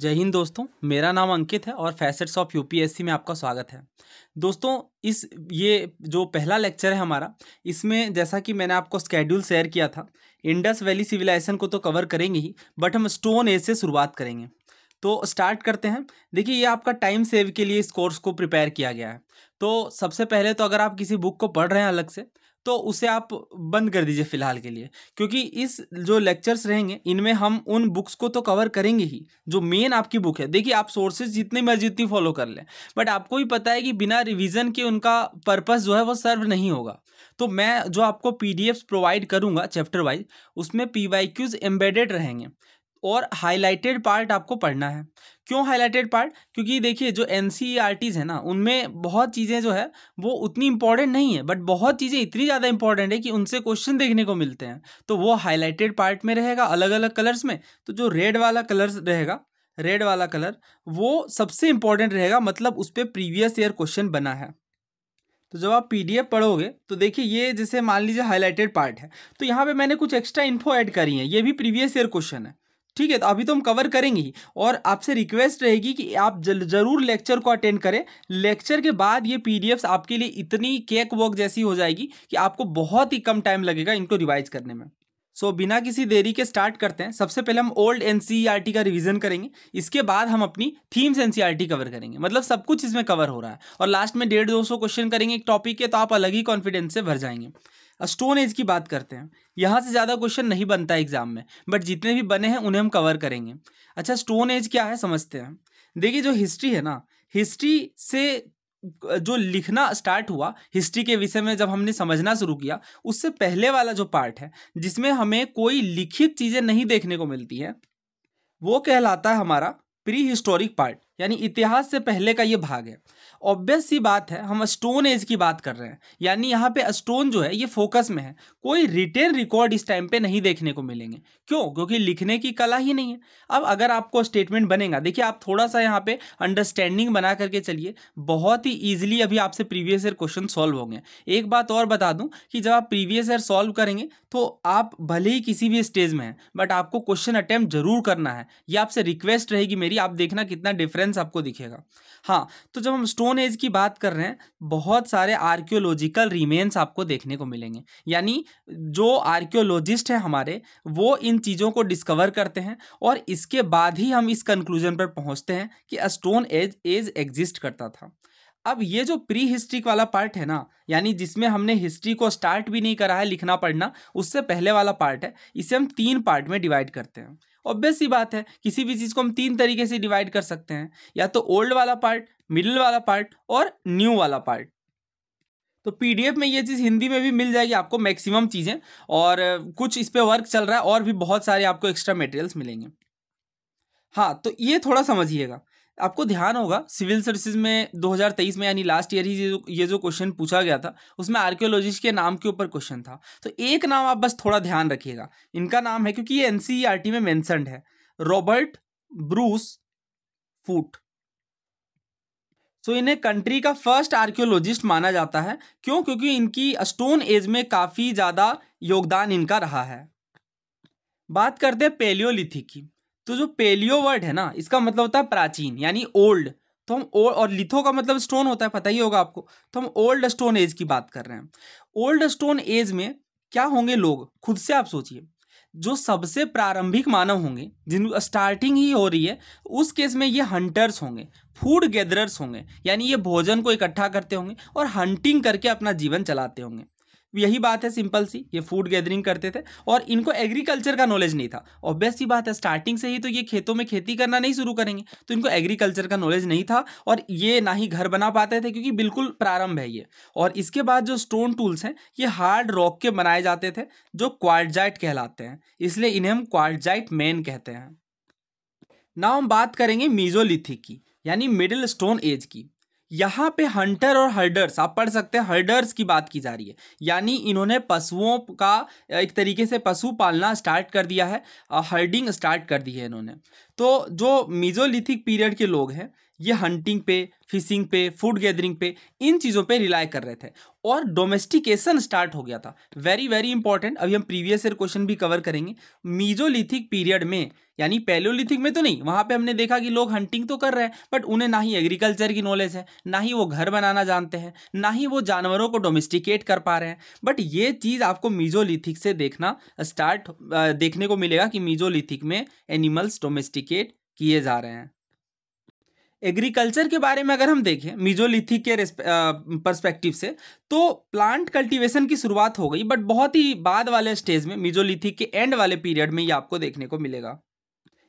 जय हिंद दोस्तों मेरा नाम अंकित है और फैसेट्स ऑफ यूपीएससी में आपका स्वागत है दोस्तों इस ये जो पहला लेक्चर है हमारा इसमें जैसा कि मैंने आपको स्केड्यूल शेयर किया था इंडस वैली सिविलाइजेशन को तो कवर करेंगे ही बट हम स्टोन एज से शुरुआत करेंगे तो स्टार्ट करते हैं देखिए ये आपका टाइम सेव के लिए इस कोर्स को प्रिपेयर किया गया है तो सबसे पहले तो अगर आप किसी बुक को पढ़ रहे हैं अलग से तो उसे आप बंद कर दीजिए फ़िलहाल के लिए क्योंकि इस जो लेक्चर्स रहेंगे इनमें हम उन बुक्स को तो कवर करेंगे ही जो मेन आपकी बुक है देखिए आप सोर्सेज जितनी मर्जी उतनी फॉलो कर लें बट आपको भी पता है कि बिना रिवीजन के उनका पर्पस जो है वो सर्व नहीं होगा तो मैं जो आपको पी प्रोवाइड करूँगा चैप्टर वाइज उसमें पी एम्बेडेड रहेंगे और हाईलाइटेड पार्ट आपको पढ़ना है क्यों हाईलाइटेड पार्ट क्योंकि देखिए जो एन e है ना उनमें बहुत चीज़ें जो है वो उतनी इंपॉर्टेंट नहीं है बट बहुत चीज़ें इतनी ज़्यादा इंपॉर्टेंट है कि उनसे क्वेश्चन देखने को मिलते हैं तो वो हाईलाइटेड पार्ट में रहेगा अलग अलग कलर्स में तो जो रेड वाला कलर्स रहेगा रेड वाला कलर वो सबसे इंपॉर्टेंट रहेगा मतलब उस पर प्रीवियस ईयर क्वेश्चन बना है तो जब आप पी पढ़ोगे तो देखिए ये जैसे मान लीजिए हाईलाइटेड पार्ट है तो यहाँ पे मैंने कुछ एक्स्ट्रा इन्फो ऐड करी है ये भी प्रीवियस ईयर क्वेश्चन है ठीक है तो अभी तो हम कवर करेंगे ही और आपसे रिक्वेस्ट रहेगी कि आप ज़रूर लेक्चर को अटेंड करें लेक्चर के बाद ये पीडीएफ्स आपके लिए इतनी केक वर्क जैसी हो जाएगी कि आपको बहुत ही कम टाइम लगेगा इनको रिवाइज करने में सो so, बिना किसी देरी के स्टार्ट करते हैं सबसे पहले हम ओल्ड एन e का रिवीजन करेंगे इसके बाद हम अपनी थीम्स एन कवर करेंगे मतलब सब कुछ इसमें कवर हो रहा है और लास्ट में डेढ़ दो सौ क्वेश्चन करेंगे एक टॉपिक के तो आप अलग ही कॉन्फिडेंस से भर जाएंगे स्टोन एज की बात करते हैं यहाँ से ज़्यादा क्वेश्चन नहीं बनता एग्जाम में बट जितने भी बने हैं उन्हें हम कवर करेंगे अच्छा स्टोन एज क्या है समझते हैं देखिए जो हिस्ट्री है ना हिस्ट्री से जो लिखना स्टार्ट हुआ हिस्ट्री के विषय में जब हमने समझना शुरू किया उससे पहले वाला जो पार्ट है जिसमें हमें कोई लिखित चीज़ें नहीं देखने को मिलती है वो कहलाता है हमारा प्री हिस्टोरिक पार्ट यानी इतिहास से पहले का ये भाग है ऑब्वियस सी बात है हम स्टोन एज की बात कर रहे हैं यानी यहाँ पे स्टोन जो है ये फोकस में है कोई रिटेन रिकॉर्ड इस टाइम पे नहीं देखने को मिलेंगे क्यों क्योंकि लिखने की कला ही नहीं है अब अगर आपको स्टेटमेंट बनेगा देखिए आप थोड़ा सा यहाँ पे अंडरस्टैंडिंग बना करके चलिए बहुत ही ईजिली अभी आपसे प्रीवियस ईयर क्वेश्चन सॉल्व होंगे एक बात और बता दूँ कि जब आप प्रीवियस ईयर सॉल्व करेंगे तो आप भले ही किसी भी स्टेज में हैं बट आपको क्वेश्चन अटैम्प्ट जरूर करना है ये आपसे रिक्वेस्ट रहेगी मेरी आप देखना कितना डिफरेंस डिफरेंस आपको दिखेगा हाँ तो जब हम स्टोन एज की बात कर रहे हैं बहुत सारे आर्कियोलॉजिकल रिमेन्स आपको देखने को मिलेंगे यानी जो आर्कियोलॉजिस्ट हैं हमारे वो इन चीज़ों को डिस्कवर करते हैं और इसके बाद ही हम इस कंक्लूजन पर पहुँचते हैं कि स्टोन एज एज एग्जिस्ट करता था अब ये जो प्री हिस्ट्री वाला पार्ट है ना यानी जिसमें हमने हिस्ट्री को स्टार्ट भी नहीं करा है लिखना पढ़ना उससे पहले वाला पार्ट है इसे हम तीन पार्ट में डिवाइड करते हैं ऑब्वियस ही बात है किसी भी चीज़ को हम तीन तरीके से डिवाइड कर सकते हैं या तो ओल्ड वाला पार्ट मिडिल वाला पार्ट और न्यू वाला पार्ट तो पीडीएफ में ये चीज़ हिंदी में भी मिल जाएगी आपको मैक्सिमम चीज़ें और कुछ इस पर वर्क चल रहा है और भी बहुत सारे आपको एक्स्ट्रा मटेरियल्स मिलेंगे हाँ तो ये थोड़ा समझिएगा आपको ध्यान होगा सिविल सर्विसेज में 2023 में यानी लास्ट ईयर ही ये जो क्वेश्चन पूछा गया था उसमें आर्कियोलॉजिस्ट के नाम के ऊपर क्वेश्चन था तो एक नाम आप बस थोड़ा ध्यान रखिएगा इनका नाम है क्योंकि ये एन e में मैंसनड है रॉबर्ट ब्रूस फूट सो इन्हें कंट्री का फर्स्ट आर्कियोलॉजिस्ट माना जाता है क्यों क्योंकि इनकी स्टोन एज में काफ़ी ज़्यादा योगदान इनका रहा है बात करते हैं पेलियोलिथिक की तो जो पेलियो वर्ड है ना इसका मतलब होता है प्राचीन यानी ओल्ड तो हम ओल्ड और लिथो का मतलब स्टोन होता है पता ही होगा आपको तो हम ओल्ड स्टोन एज की बात कर रहे हैं ओल्ड स्टोन एज में क्या होंगे लोग खुद से आप सोचिए जो सबसे प्रारंभिक मानव होंगे जिन स्टार्टिंग ही हो रही है उस केस में ये हंटर्स होंगे फूड गैदरर्स होंगे यानी ये भोजन को इकट्ठा करते होंगे और हंटिंग करके अपना जीवन चलाते होंगे यही बात है सिंपल सी ये फूड गैदरिंग करते थे और इनको एग्रीकल्चर का नॉलेज नहीं था ऑब्वियस सी बात है स्टार्टिंग से ही तो ये खेतों में खेती करना नहीं शुरू करेंगे तो इनको एग्रीकल्चर का नॉलेज नहीं था और ये ना ही घर बना पाते थे क्योंकि बिल्कुल प्रारंभ है ये और इसके बाद जो स्टोन टूल्स हैं ये हार्ड रॉक के बनाए जाते थे जो क्वारजाइट कहलाते हैं इसलिए इन्हें हम क्वारजाइट मैन कहते हैं ना हम बात करेंगे मीजोलिथिक की यानी मिडिल स्टोन एज की यहाँ पे हंटर और हर्डर्स आप पढ़ सकते हैं हर्डर्स की बात की जा रही है यानी इन्होंने पशुओं का एक तरीके से पशु पालना स्टार्ट कर दिया है हर्डिंग स्टार्ट कर दी है इन्होंने तो जो मिजोलिथिक पीरियड के लोग हैं ये हंटिंग पे फिशिंग पे फूड गैदरिंग पे इन चीज़ों पे रिलाई कर रहे थे और डोमेस्टिकेशन स्टार्ट हो गया था वेरी वेरी इंपॉर्टेंट अभी हम प्रीवियस ईयर क्वेश्चन भी कवर करेंगे मीजोलिथिक पीरियड में यानी पैलोलिथिक में तो नहीं वहाँ पे हमने देखा कि लोग हंटिंग तो कर रहे हैं बट उन्हें ना ही एग्रीकल्चर की नॉलेज है ना ही वो घर बनाना जानते हैं ना ही वो जानवरों को डोमेस्टिकेट कर पा रहे हैं बट ये चीज़ आपको मीजोलिथिक से देखना स्टार्ट देखने को मिलेगा कि मीजोलिथिक में एनिमल्स डोमेस्टिकेट किए जा रहे हैं एग्रीकल्चर के बारे में अगर हम देखें मिजोलिथिक के परस्पेक्टिव से तो प्लांट कल्टीवेशन की शुरुआत हो गई बट बहुत ही बाद वाले स्टेज में मिजोलिथिक के एंड वाले पीरियड में ये आपको देखने को मिलेगा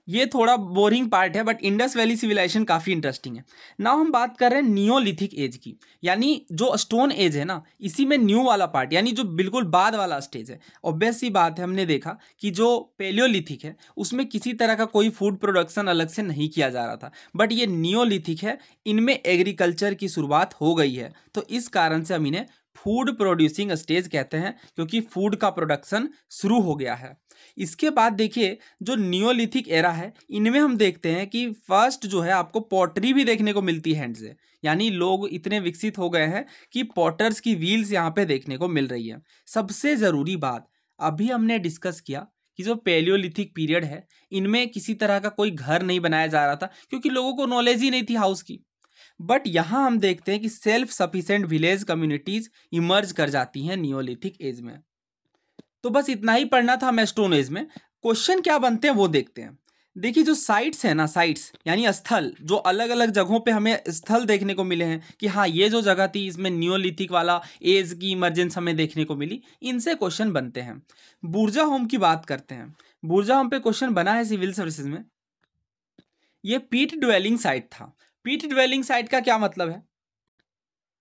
ये थोड़ा बोरिंग पार्ट है बट इंडस वैली सिविलाइजेशन काफ़ी इंटरेस्टिंग है नाउ हम बात कर रहे हैं न्योलिथिक एज की यानी जो स्टोन एज है ना इसी में न्यू वाला पार्ट यानी जो बिल्कुल बाद वाला स्टेज है ऑब्वियस ही बात है हमने देखा कि जो पेलियोलिथिक है उसमें किसी तरह का कोई फूड प्रोडक्शन अलग से नहीं किया जा रहा था बट ये न्योलिथिक है इनमें एग्रीकल्चर की शुरुआत हो गई है तो इस कारण से हम इन्हें फूड प्रोड्यूसिंग स्टेज कहते हैं क्योंकि फूड का प्रोडक्शन शुरू हो गया है इसके बाद देखिए जो नियोलिथिक एरा है इनमें हम देखते हैं कि फर्स्ट जो है आपको पॉटरी भी देखने को मिलती है हैंड से यानी लोग इतने विकसित हो गए हैं कि पॉटर्स की व्हील्स यहाँ पे देखने को मिल रही है सबसे ज़रूरी बात अभी हमने डिस्कस किया कि जो पेलियोलिथिक पीरियड है इनमें किसी तरह का कोई घर नहीं बनाया जा रहा था क्योंकि लोगों को नॉलेज ही नहीं थी हाउस की बट यहाँ हम देखते हैं कि self sufficient village communities emerge कर जाती हैं नियोलिथिक एज में तो बस इतना ही पढ़ना था हमें स्टोन एज में क्वेश्चन क्या बनते हैं वो देखते हैं देखिए जो साइट्स हैं ना साइट्स यानी स्थल जो अलग अलग जगहों पे हमें स्थल देखने को मिले हैं कि हाँ ये जो जगह थी इसमें न्योलिथिक वाला एज की इमरजेंस हमें देखने को मिली इनसे क्वेश्चन बनते हैं बुर्जा होम की बात करते हैं बुर्जा होम पे क्वेश्चन बना है सिविल सर्विसेज में ये पीट ड्वेलिंग साइट था पीट ड्वेलिंग साइट का क्या मतलब है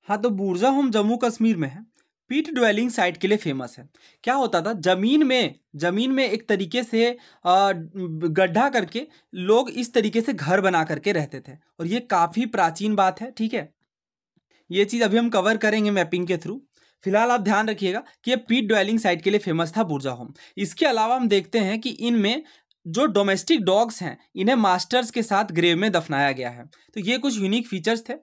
हाँ तो बुर्जा होम जम्मू कश्मीर में है पीट ड्वेलिंग साइट के लिए फेमस है क्या होता था ज़मीन में ज़मीन में एक तरीके से गड्ढा करके लोग इस तरीके से घर बना करके रहते थे और ये काफ़ी प्राचीन बात है ठीक है ये चीज़ अभी हम कवर करेंगे मैपिंग के थ्रू फिलहाल आप ध्यान रखिएगा कि ये पीट ड्वेलिंग साइट के लिए फेमस था बुर्जा होम इसके अलावा हम देखते हैं कि इनमें जो डोमेस्टिक डॉग्स हैं इन्हें मास्टर्स के साथ ग्रेव में दफनाया गया है तो ये कुछ यूनिक फीचर्स थे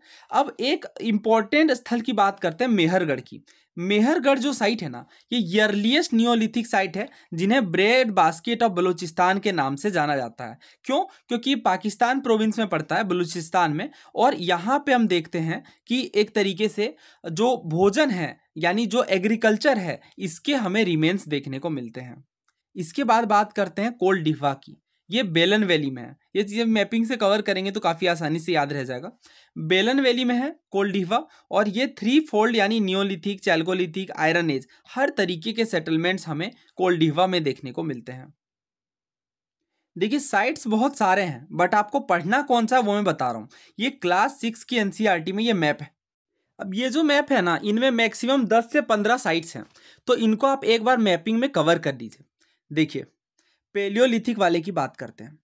अब एक इम्पॉर्टेंट स्थल की बात करते हैं मेहरगढ़ की मेहरगढ़ जो साइट है ना ये यर्लीस्ट न्योलिथिक साइट है जिन्हें ब्रेड बास्केट ऑफ बलूचिस्तान के नाम से जाना जाता है क्यों क्योंकि पाकिस्तान प्रोविंस में पड़ता है बलूचिस्तान में और यहाँ पे हम देखते हैं कि एक तरीके से जो भोजन है यानी जो एग्रीकल्चर है इसके हमें रिमेन्स देखने को मिलते हैं इसके बाद बात करते हैं कोल्ड डिफा की ये बेलन वैली में है ये चीज़ें मैपिंग से कवर करेंगे तो काफ़ी आसानी से याद रह जाएगा बेलन वैली में है कोल्डीवा और ये थ्री फोल्ड यानी न्योलिथिक चैल्कोलिथिक आयरन एज हर तरीके के सेटलमेंट्स हमें कोल्डीवा में देखने को मिलते हैं देखिए साइट्स बहुत सारे हैं बट आपको पढ़ना कौन सा वो मैं बता रहा हूँ ये क्लास सिक्स की एन e में ये मैप है अब ये जो मैप है ना इनमें मैक्सिमम दस से पंद्रह साइट्स हैं तो इनको आप एक बार मैपिंग में कवर कर दीजिए देखिए पेलियोलिथिक वाले की बात करते हैं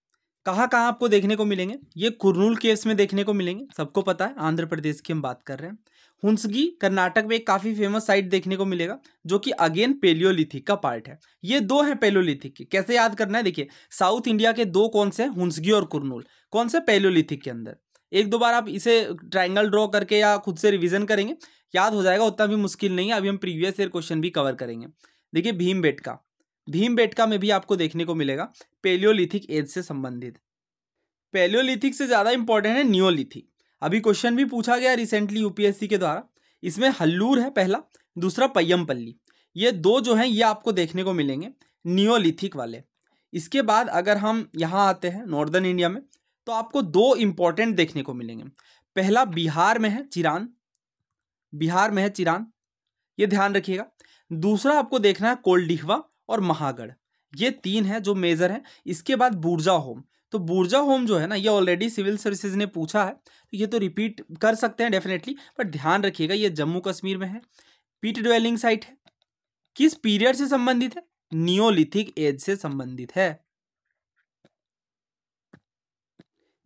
कहाँ कहाँ आपको देखने को मिलेंगे ये कुरनूल केस में देखने को मिलेंगे सबको पता है आंध्र प्रदेश की हम बात कर रहे हैं हुंसगी कर्नाटक में एक काफ़ी फेमस साइट देखने को मिलेगा जो कि अगेन पेलियोलिथिक का पार्ट है ये दो हैं पेलियोलिथिक के कैसे याद करना है देखिए साउथ इंडिया के दो कौन से हैं हुंसगी और कुरनूल कौन से पेलियोलिथिक के अंदर एक दो बार आप इसे ट्राइंगल ड्रॉ करके या खुद से रिविजन करेंगे याद हो जाएगा उतना भी मुश्किल नहीं है अभी हम प्रीवियस ईयर क्वेश्चन भी कवर करेंगे देखिए भीम का भीम बेटका में भी आपको देखने को मिलेगा पेलियोलिथिक एज से संबंधित पेलियोलिथिक से ज़्यादा इंपॉर्टेंट है न्योलिथिक अभी क्वेश्चन भी पूछा गया रिसेंटली यूपीएससी के द्वारा इसमें हल्लूर है पहला दूसरा पय्यमपल्ली ये दो जो हैं ये आपको देखने को मिलेंगे न्योलिथिक वाले इसके बाद अगर हम यहाँ आते हैं नॉर्दर्न इंडिया में तो आपको दो इम्पॉर्टेंट देखने को मिलेंगे पहला बिहार में है चिरान बिहार में है चिरान ये ध्यान रखिएगा दूसरा आपको देखना है कोल्डिहवा और महागढ़ ये तीन है जो मेजर है इसके बाद बुर्जा होम तो बुर्जा होम जो है ना ये ऑलरेडी सिविल सर्विसेज ने पूछा है तो ये तो रिपीट कर सकते हैं डेफिनेटली पर ध्यान रखिएगा ये जम्मू कश्मीर में है पीट ड्वेलिंग साइट है किस पीरियड से संबंधित है नियोलिथिक एज से संबंधित है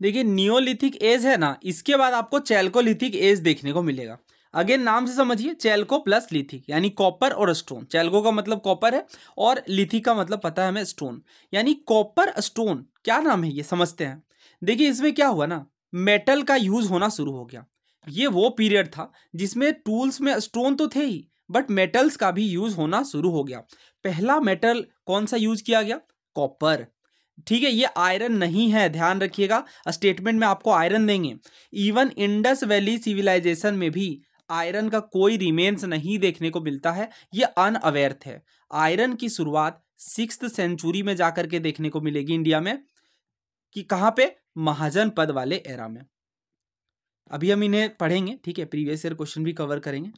देखिए नियोलिथिक एज है ना इसके बाद आपको चैल्कोलिथिक एज देखने को मिलेगा अगेन नाम से समझिए चैल्को प्लस लिथिक यानी कॉपर और स्टोन चैल्को का मतलब कॉपर है और लिथिक का मतलब पता है हमें स्टोन यानी कॉपर स्टोन क्या नाम है ये समझते हैं देखिए इसमें क्या हुआ ना मेटल का यूज होना शुरू हो गया ये वो पीरियड था जिसमें टूल्स में स्टोन तो थे ही बट मेटल्स का भी यूज होना शुरू हो गया पहला मेटल कौन सा यूज किया गया कॉपर ठीक है ये आयरन नहीं है ध्यान रखिएगा स्टेटमेंट में आपको आयरन देंगे इवन इंडस वैली सिविलाइजेशन में भी आयरन का कोई रिमेन्स नहीं देखने को मिलता है ये अवेयर है आयरन की शुरुआत सिक्स सेंचुरी में जाकर के देखने को मिलेगी इंडिया में कि कहाँ पे महाजन पद वाले एरा में अभी हम इन्हें पढ़ेंगे ठीक है प्रीवियस ईयर क्वेश्चन भी कवर करेंगे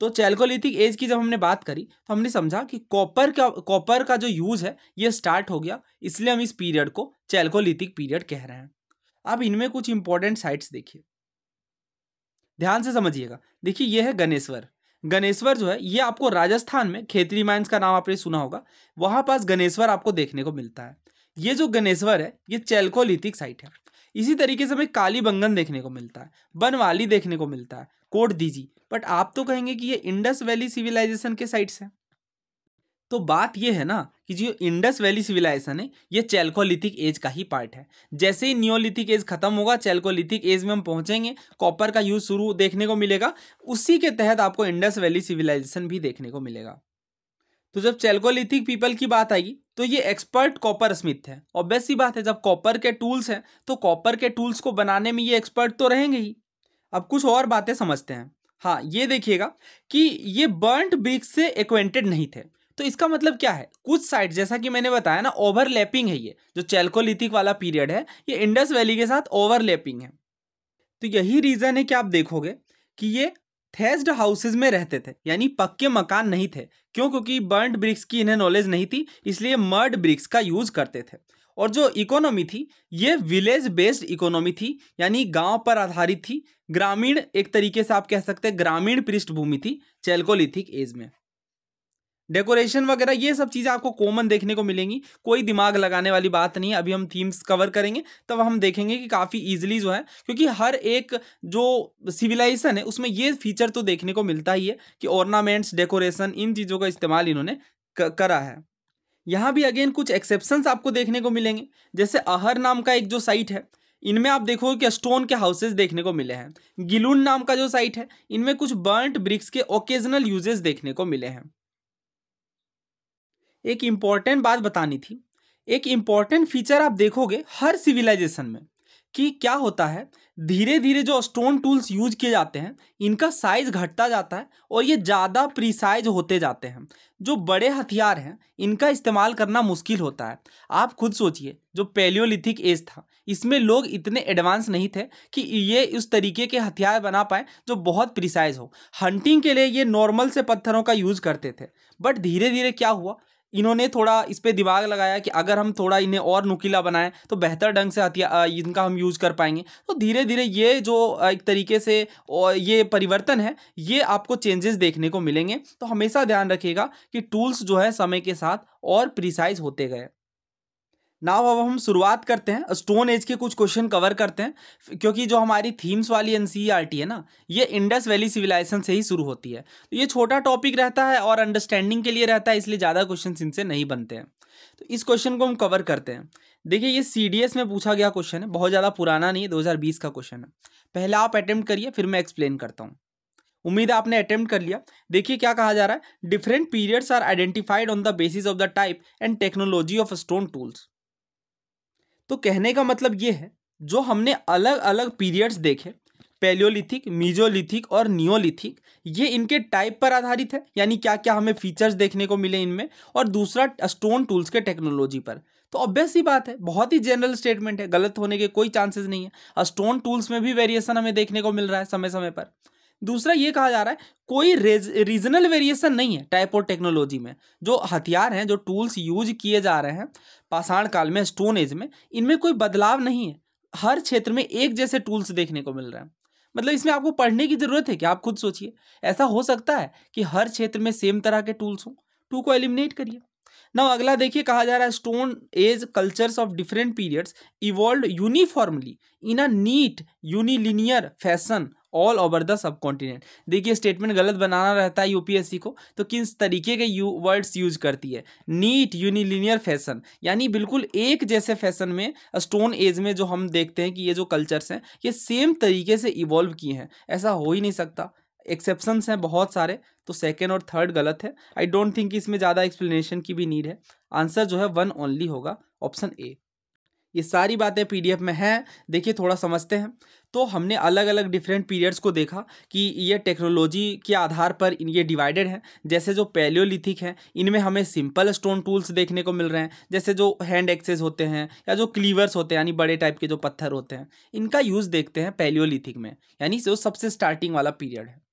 तो चैल्कोलिथिक एज की जब हमने बात करी तो हमने समझा कि कॉपर का कॉपर का जो यूज़ है ये स्टार्ट हो गया इसलिए हम इस पीरियड को चैल्कोलिथिक पीरियड कह रहे हैं अब इनमें कुछ इंपॉर्टेंट साइट्स देखिए ध्यान से समझिएगा देखिए ये है गणेश्वर गणेश्वर जो है ये आपको राजस्थान में खेतरी माइंस का नाम आपने सुना होगा वहाँ पास गणेश्वर आपको देखने को मिलता है ये जो गणेश्वर है ये चैलकोलिथिक साइट है इसी तरीके से हमें कालीबंगन देखने को मिलता है बनवाली देखने को मिलता है कोट दीजिए बट आप तो कहेंगे कि ये इंडस वैली सिविलाइजेशन के साइट्स हैं तो बात यह है ना कि जो इंडस वैली सिविलाइजेशन है ये चेल्कोलिथिक एज का ही पार्ट है जैसे ही न्योलिथिक एज खत्म होगा चैल्कोलिथिक एज में हम पहुंचेंगे कॉपर का यूज शुरू देखने को मिलेगा उसी के तहत आपको इंडस वैली सिविलाइजेशन भी देखने को मिलेगा तो जब चैल्कोलिथिक पीपल की बात आएगी तो ये एक्सपर्ट कॉपर स्मिथ है ऑब्वियस ही बात है जब कॉपर के टूल्स हैं तो कॉपर के टूल्स को बनाने में ये एक्सपर्ट तो रहेंगे ही अब कुछ और बातें समझते हैं हाँ ये देखिएगा कि ये बर्नड ब्रिक्स से एक्वेंटेड नहीं थे तो इसका मतलब क्या है कुछ साइट जैसा कि मैंने बताया ना ओवरलैपिंग है ये जो चैल्कोलिथिक वाला पीरियड है ये इंडस वैली के साथ ओवरलैपिंग है तो यही रीज़न है कि आप देखोगे कि ये थेस्ड हाउसेज में रहते थे यानी पक्के मकान नहीं थे क्यों क्योंकि बर्ड ब्रिक्स की इन्हें नॉलेज नहीं थी इसलिए मर्ड ब्रिक्स का यूज़ करते थे और जो इकोनॉमी थी ये विलेज बेस्ड इकोनॉमी थी यानी गांव पर आधारित थी ग्रामीण एक तरीके से आप कह सकते हैं ग्रामीण पृष्ठभूमि थी चेल्कोलिथिक एज में डेकोरेशन वगैरह ये सब चीज़ें आपको कॉमन देखने को मिलेंगी कोई दिमाग लगाने वाली बात नहीं है अभी हम थीम्स कवर करेंगे तब हम देखेंगे कि काफ़ी ईजिली जो है क्योंकि हर एक जो सिविलाइजेशन है उसमें ये फीचर तो देखने को मिलता ही है कि ऑर्नामेंट्स डेकोरेशन इन चीज़ों का इस्तेमाल इन्होंने करा है यहाँ भी अगेन कुछ एक्सेप्शंस आपको देखने को मिलेंगे जैसे अहर नाम का एक जो साइट है इनमें आप देखोगे कि स्टोन के हाउसेज देखने को मिले हैं गिलून नाम का जो साइट है इनमें कुछ बर्nt ब्रिक्स के ओकेजनल यूजेस देखने को मिले हैं एक इम्पॉर्टेंट बात बतानी थी एक इम्पॉर्टेंट फीचर आप देखोगे हर सिविलाइजेशन में कि क्या होता है धीरे धीरे जो स्टोन टूल्स यूज किए जाते हैं इनका साइज घटता जाता है और ये ज़्यादा प्रीसाइज होते जाते हैं जो बड़े हथियार हैं इनका इस्तेमाल करना मुश्किल होता है आप खुद सोचिए जो पेलियोलिथिक एज था इसमें लोग इतने एडवांस नहीं थे कि ये उस तरीके के हथियार बना पाए जो बहुत प्रिसाइज हो हंटिंग के लिए ये नॉर्मल से पत्थरों का यूज करते थे बट धीरे धीरे क्या हुआ इन्होंने थोड़ा इस पर दिमाग लगाया कि अगर हम थोड़ा इन्हें और नुकीला बनाएं तो बेहतर ढंग से हथियार इनका हम यूज़ कर पाएंगे तो धीरे धीरे ये जो एक तरीके से ये परिवर्तन है ये आपको चेंजेस देखने को मिलेंगे तो हमेशा ध्यान रखिएगा कि टूल्स जो है समय के साथ और प्रिसाइज होते गए नाव अब हम शुरुआत करते हैं स्टोन एज के कुछ क्वेश्चन कवर करते हैं क्योंकि जो हमारी थीम्स वाली एन e है ना ये इंडस वैली सिविलाइजेशन से ही शुरू होती है तो ये छोटा टॉपिक रहता है और अंडरस्टैंडिंग के लिए रहता है इसलिए ज़्यादा क्वेश्चन इनसे नहीं बनते हैं तो इस क्वेश्चन को हम कवर करते हैं देखिए ये सी में पूछा गया क्वेश्चन है बहुत ज़्यादा पुराना नहीं है दो का क्वेश्चन है पहला आप अटैम्प्ट करिए फिर मैं एक्सप्लेन करता हूँ उम्मीद है आपने अटैम्प्ट कर लिया देखिए क्या कहा जा रहा है different periods are identified on the basis of the type and technology of stone tools तो कहने का मतलब ये है जो हमने अलग अलग पीरियड्स देखे पेलियोलिथिक मीजोलिथिक और नियोलिथिक ये इनके टाइप पर आधारित है यानी क्या क्या हमें फीचर्स देखने को मिले इनमें और दूसरा स्टोन टूल्स के टेक्नोलॉजी पर तो ऑब्वियस ही बात है बहुत ही जनरल स्टेटमेंट है गलत होने के कोई चांसेस नहीं है स्टोन टूल्स में भी वेरिएशन हमें देखने को मिल रहा है समय समय पर दूसरा ये कहा जा रहा है कोई रीजनल वेरिएशन नहीं है टाइप और टेक्नोलॉजी में जो हथियार हैं जो टूल्स यूज किए जा रहे हैं पाषाण काल में स्टोन एज में इनमें कोई बदलाव नहीं है हर क्षेत्र में एक जैसे टूल्स देखने को मिल रहे हैं मतलब इसमें आपको पढ़ने की ज़रूरत है कि आप खुद सोचिए ऐसा हो सकता है कि हर क्षेत्र में सेम तरह के टूल्स हों टू को एलिमिनेट करिए नाउ अगला देखिए कहा जा रहा है stone age cultures of different periods evolve uniformly in a neat unilinear fashion all over the subcontinent देखिए स्टेटमेंट गलत बनाना रहता है यूपीएससी को तो किस तरीके के यू वर्ड्स यूज करती है नीट यूनिलिनियर फैशन यानी बिल्कुल एक जैसे फैशन में स्टोन एज में जो हम देखते हैं कि ये जो कल्चर्स हैं ये सेम तरीके से इवॉल्व किए हैं ऐसा हो ही नहीं सकता एक्सेप्शंस हैं बहुत सारे तो सेकेंड और थर्ड गलत है आई डोंट थिंक इसमें ज़्यादा एक्सप्लेनेशन की भी नीड है आंसर जो है वन ओनली होगा ऑप्शन ए ये सारी बातें पीडीएफ में हैं देखिए थोड़ा समझते हैं तो हमने अलग अलग डिफरेंट पीरियड्स को देखा कि ये टेक्नोलॉजी के आधार पर ये डिवाइडेड हैं जैसे जो पैलियोलिथिक हैं इनमें हमें सिंपल स्टोन टूल्स देखने को मिल रहे हैं जैसे जो हैंड एक्सेस होते हैं या जो क्लीवर्स होते हैं यानी बड़े टाइप के जो पत्थर होते हैं इनका यूज़ देखते हैं पैलियोलिथिक में यानी जो सबसे स्टार्टिंग वाला पीरियड है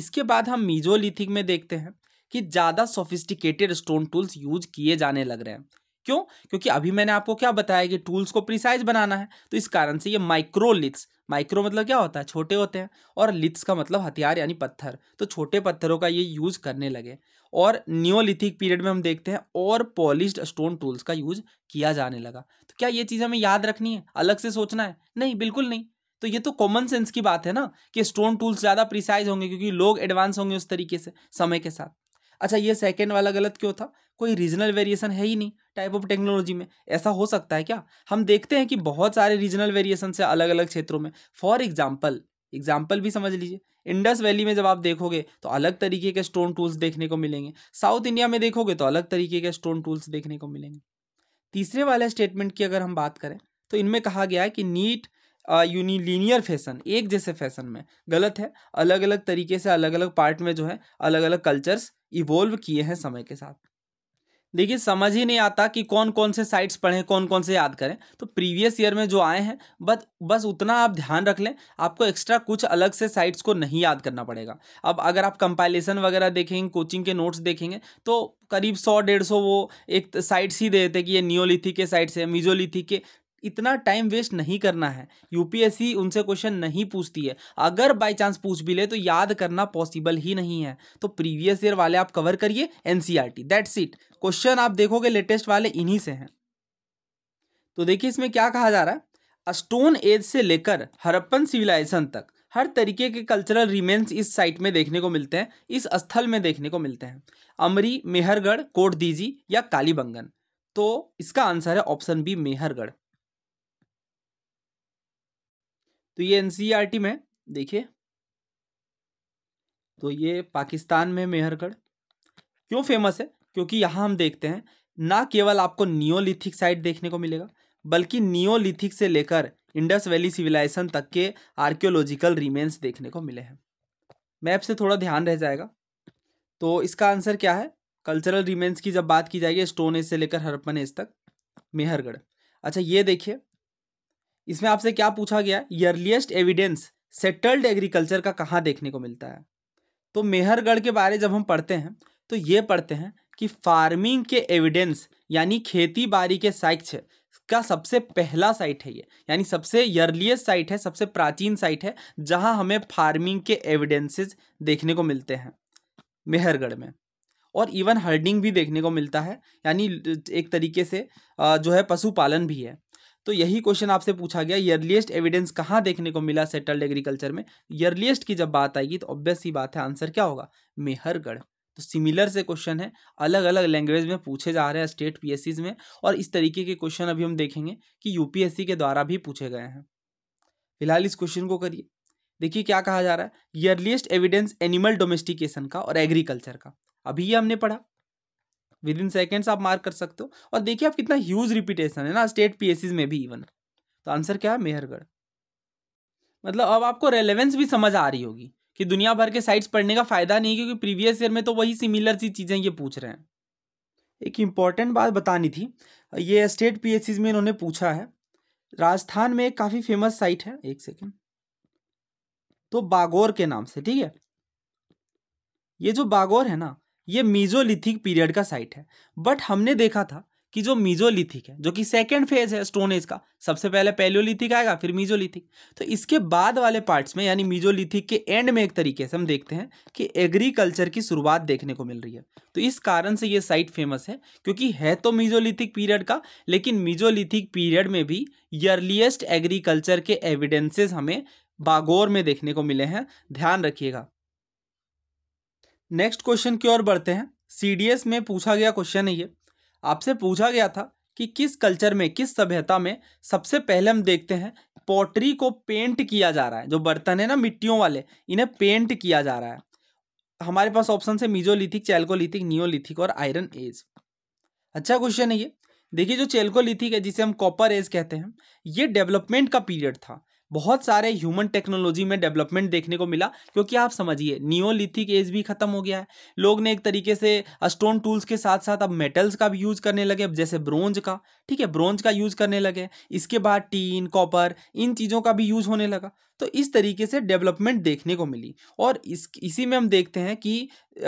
इसके बाद हम मीजोलिथिक में देखते हैं कि ज़्यादा सोफिस्टिकेटेड स्टोन टूल्स यूज किए जाने लग रहे हैं क्यों क्योंकि अभी मैंने आपको क्या बताया कि टूल्स को प्रिसाइज बनाना है तो इस कारण से ये माइक्रोलिथ्स माइक्रो मतलब क्या होता है छोटे होते हैं और लिथ्स का मतलब हथियार यानी पत्थर तो छोटे पत्थरों का ये यूज करने लगे और न्योलिथिक पीरियड में हम देखते हैं और पॉलिश्ड स्टोन टूल्स का यूज किया जाने लगा तो क्या ये चीज़ हमें याद रखनी है अलग से सोचना है नहीं बिल्कुल नहीं तो ये तो कॉमन सेंस की बात है ना कि स्टोन टूल्स ज़्यादा प्रिसाइज होंगे क्योंकि लोग एडवांस होंगे उस तरीके से समय के साथ अच्छा ये सेकेंड वाला गलत क्यों था कोई रीजनल वेरिएशन है ही नहीं टाइप ऑफ टेक्नोलॉजी में ऐसा हो सकता है क्या हम देखते हैं कि बहुत सारे रीजनल वेरिएशन है अलग अलग क्षेत्रों में फॉर एग्जाम्पल एग्जाम्पल भी समझ लीजिए इंडस वैली में जब आप देखोगे तो अलग तरीके के स्टोन टूल्स देखने को मिलेंगे साउथ इंडिया में देखोगे तो अलग तरीके के स्टोन टूल्स देखने को मिलेंगे तीसरे वाले स्टेटमेंट की अगर हम बात करें तो इनमें कहा गया है कि नीट यूनिलीनियर फैशन एक जैसे फैशन में गलत है अलग अलग तरीके से अलग अलग पार्ट में जो है अलग अलग कल्चर्स इवोल्व किए हैं समय के साथ देखिए समझ ही नहीं आता कि कौन कौन से साइट्स पढ़ें कौन कौन से याद करें तो प्रीवियस ईयर में जो आए हैं बस बस उतना आप ध्यान रख लें आपको एक्स्ट्रा कुछ अलग से साइट्स को नहीं याद करना पड़ेगा अब अगर आप कंपाइलेशन वगैरह देखेंगे कोचिंग के नोट्स देखेंगे तो करीब सौ डेढ़ सौ वो एक साइट्स ही देते कि ये नियोलिथिक के साइट्स है मिजोलिथिक के इतना टाइम वेस्ट नहीं करना है यूपीएससी उनसे क्वेश्चन नहीं पूछती है अगर बाय चांस पूछ भी ले तो याद करना पॉसिबल ही नहीं है तो प्रीवियस ईयर वाले आप कवर करिए एनसीईआरटी दैट्स इट क्वेश्चन आप देखोगे लेटेस्ट वाले इन्हीं से हैं तो देखिए इसमें क्या कहा जा रहा है स्टोन एज से लेकर हरप्पन सिविलाइजेशन तक हर तरीके के कल्चरल रिमेन्स इस साइट में देखने को मिलते हैं इस स्थल में देखने को मिलते हैं अमरी मेहरगढ़ कोट दीजी या कालीबंगन तो इसका आंसर है ऑप्शन बी मेहरगढ़ तो ये एन e में देखिए तो ये पाकिस्तान में मेहरगढ़ क्यों फेमस है क्योंकि यहाँ हम देखते हैं ना केवल आपको नियोलिथिक साइट देखने को मिलेगा बल्कि नियोलिथिक से लेकर इंडस वैली सिविलाइजेशन तक के आर्कियोलॉजिकल रिमेन्स देखने को मिले हैं मैप से थोड़ा ध्यान रह जाएगा तो इसका आंसर क्या है कल्चरल रिमेन्स की जब बात की जाएगी स्टोन एज से लेकर हरपन एज तक मेहरगढ़ अच्छा ये देखिए इसमें आपसे क्या पूछा गया यर्लीस्ट एविडेंस सेटल्ड एग्रीकल्चर का कहाँ देखने को मिलता है तो मेहरगढ़ के बारे जब हम पढ़ते हैं तो ये पढ़ते हैं कि फार्मिंग के एविडेंस यानी खेती बाड़ी के साक्ष्य का सबसे पहला साइट है ये यानी सबसे यर्लीस्ट साइट है सबसे प्राचीन साइट है जहाँ हमें फार्मिंग के एविडेंसेस देखने को मिलते हैं मेहरगढ़ में और इवन हर्डिंग भी देखने को मिलता है यानी एक तरीके से जो है पशुपालन भी है तो यही क्वेश्चन आपसे पूछा गया यर्लीस्ट एविडेंस कहाँ देखने को मिला सेटल्ड एग्रीकल्चर में यर्लीस्ट की जब बात आएगी तो ऑब्वियस ही बात है आंसर क्या होगा मेहरगढ़ तो सिमिलर से क्वेश्चन है अलग अलग लैंग्वेज में पूछे जा रहे हैं स्टेट पी में और इस तरीके के क्वेश्चन अभी हम देखेंगे कि यूपीएससी के द्वारा भी पूछे गए हैं फिलहाल इस क्वेश्चन को करिए देखिए क्या कहा जा रहा है यर्लीस्ट एविडेंस एनिमल डोमेस्टिकेशन का और एग्रीकल्चर का अभी ये हमने पढ़ा विद इन सेकेंड्स आप मार्क कर सकते हो और देखिए आप कितना ह्यूज रिपीटेशन है ना स्टेट पीएससीज में भी इवन तो आंसर क्या है मेहरगढ़ मतलब अब आपको रेलेवेंस भी समझ आ रही होगी कि दुनिया भर के साइट्स पढ़ने का फ़ायदा नहीं क्योंकि प्रीवियस ईयर में तो वही सिमिलर सी चीज़ें ये पूछ रहे हैं एक इम्पॉर्टेंट बात बतानी थी ये स्टेट पी में इन्होंने पूछा है राजस्थान में एक काफ़ी फेमस साइट है एक सेकेंड तो बागौर के नाम से ठीक है ये जो बागौर है ना ये मीजोलिथिक पीरियड का साइट है बट हमने देखा था कि जो मीजोलिथिक है जो कि सेकेंड फेज है स्टोन एज का सबसे पहले पेलियोलिथिक आएगा फिर मीजोलिथिक तो इसके बाद वाले पार्ट्स में यानी मीजोलिथिक के एंड में एक तरीके से हम देखते हैं कि एग्रीकल्चर की शुरुआत देखने को मिल रही है तो इस कारण से ये साइट फेमस है क्योंकि है तो मीजोलिथिक पीरियड का लेकिन मीजोलिथिक पीरियड में भी यर्लीस्ट एग्रीकल्चर के एविडेंसेज हमें बागोर में देखने को मिले हैं ध्यान रखिएगा नेक्स्ट क्वेश्चन की ओर बढ़ते हैं सीडीएस में पूछा गया क्वेश्चन है ये आपसे पूछा गया था कि किस कल्चर में किस सभ्यता में सबसे पहले हम देखते हैं पॉटरी को पेंट किया जा रहा है जो बर्तन है ना मिट्टियों वाले इन्हें पेंट किया जा रहा है हमारे पास ऑप्शन से मिजोलिथिक चैल्कोलिथिक नियोलिथिक और आयरन एज अच्छा क्वेश्चन है ये देखिए जो चेल्कोलिथिक है जिसे हम कॉपर एज कहते हैं ये डेवलपमेंट का पीरियड था बहुत सारे ह्यूमन टेक्नोलॉजी में डेवलपमेंट देखने को मिला क्योंकि आप समझिए नियोलिथिक एज भी खत्म हो गया है लोग ने एक तरीके से स्टोन टूल्स के साथ साथ अब मेटल्स का भी यूज करने लगे अब जैसे ब्रोंज का ठीक है ब्रोंज का यूज करने लगे इसके बाद टीन कॉपर इन चीज़ों का भी यूज होने लगा तो इस तरीके से डेवलपमेंट देखने को मिली और इस इसी में हम देखते हैं कि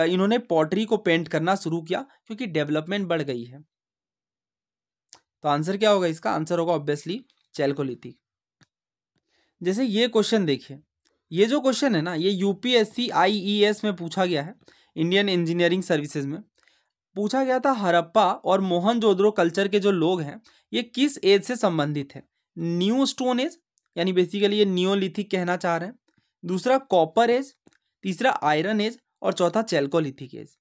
इन्होंने पॉटरी को पेंट करना शुरू किया क्योंकि डेवलपमेंट बढ़ गई है तो आंसर क्या होगा इसका आंसर होगा ऑब्वियसली चैलकोलिथिक जैसे ये क्वेश्चन देखिए ये जो क्वेश्चन है ना ये यूपीएससी आईईएस e में पूछा गया है इंडियन इंजीनियरिंग सर्विसेज में पूछा गया था हरप्पा और मोहनजोद्रो कल्चर के जो लोग हैं ये किस एज से संबंधित है न्यू स्टोन एज यानी बेसिकली ये न्योलिथिक कहना चाह रहे हैं दूसरा कॉपर एज तीसरा आयरन एज और चौथा चेल्कोलिथिक एज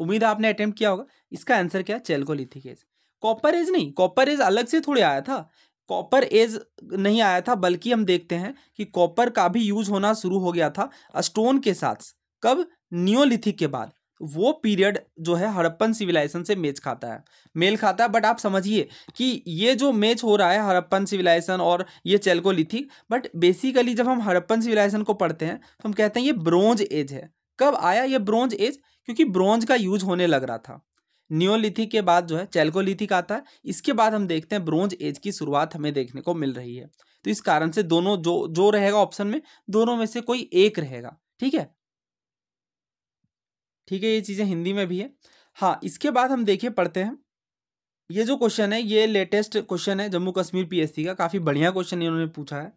उम्मीद आपने अटेम्प्ट किया होगा इसका आंसर क्या है चेल्कोलिथिक एज कॉपर एज नहीं कॉपर एज अलग से थोड़े आया था कॉपर एज नहीं आया था बल्कि हम देखते हैं कि कॉपर का भी यूज होना शुरू हो गया था स्टोन के साथ कब नियोलिथिक के बाद वो पीरियड जो है हड़प्पन सिविलाइजेशन से मैच खाता है मेल खाता है बट आप समझिए कि ये जो मैच हो रहा है हड़प्पन सिविलाइजेशन और ये चेल्कोलिथिक बट बेसिकली जब हम हड़प्पन सिविलाइजेशन को पढ़ते हैं तो हम कहते हैं ये ब्रोंज एज है कब आया ये ब्रोंज एज क्योंकि ब्रोंज का यूज होने लग रहा था न्योलिथिक के बाद जो है चैल्कोलिथिक आता है इसके बाद हम देखते हैं ब्रोंज एज की शुरुआत हमें देखने को मिल रही है तो इस कारण से दोनों जो जो रहेगा ऑप्शन में दोनों में से कोई एक रहेगा ठीक है ठीक है ये चीज़ें हिंदी में भी है हाँ इसके बाद हम देखिए पढ़ते हैं ये जो क्वेश्चन है ये लेटेस्ट क्वेश्चन है जम्मू कश्मीर पीएससी का काफ़ी बढ़िया क्वेश्चन इन्होंने पूछा है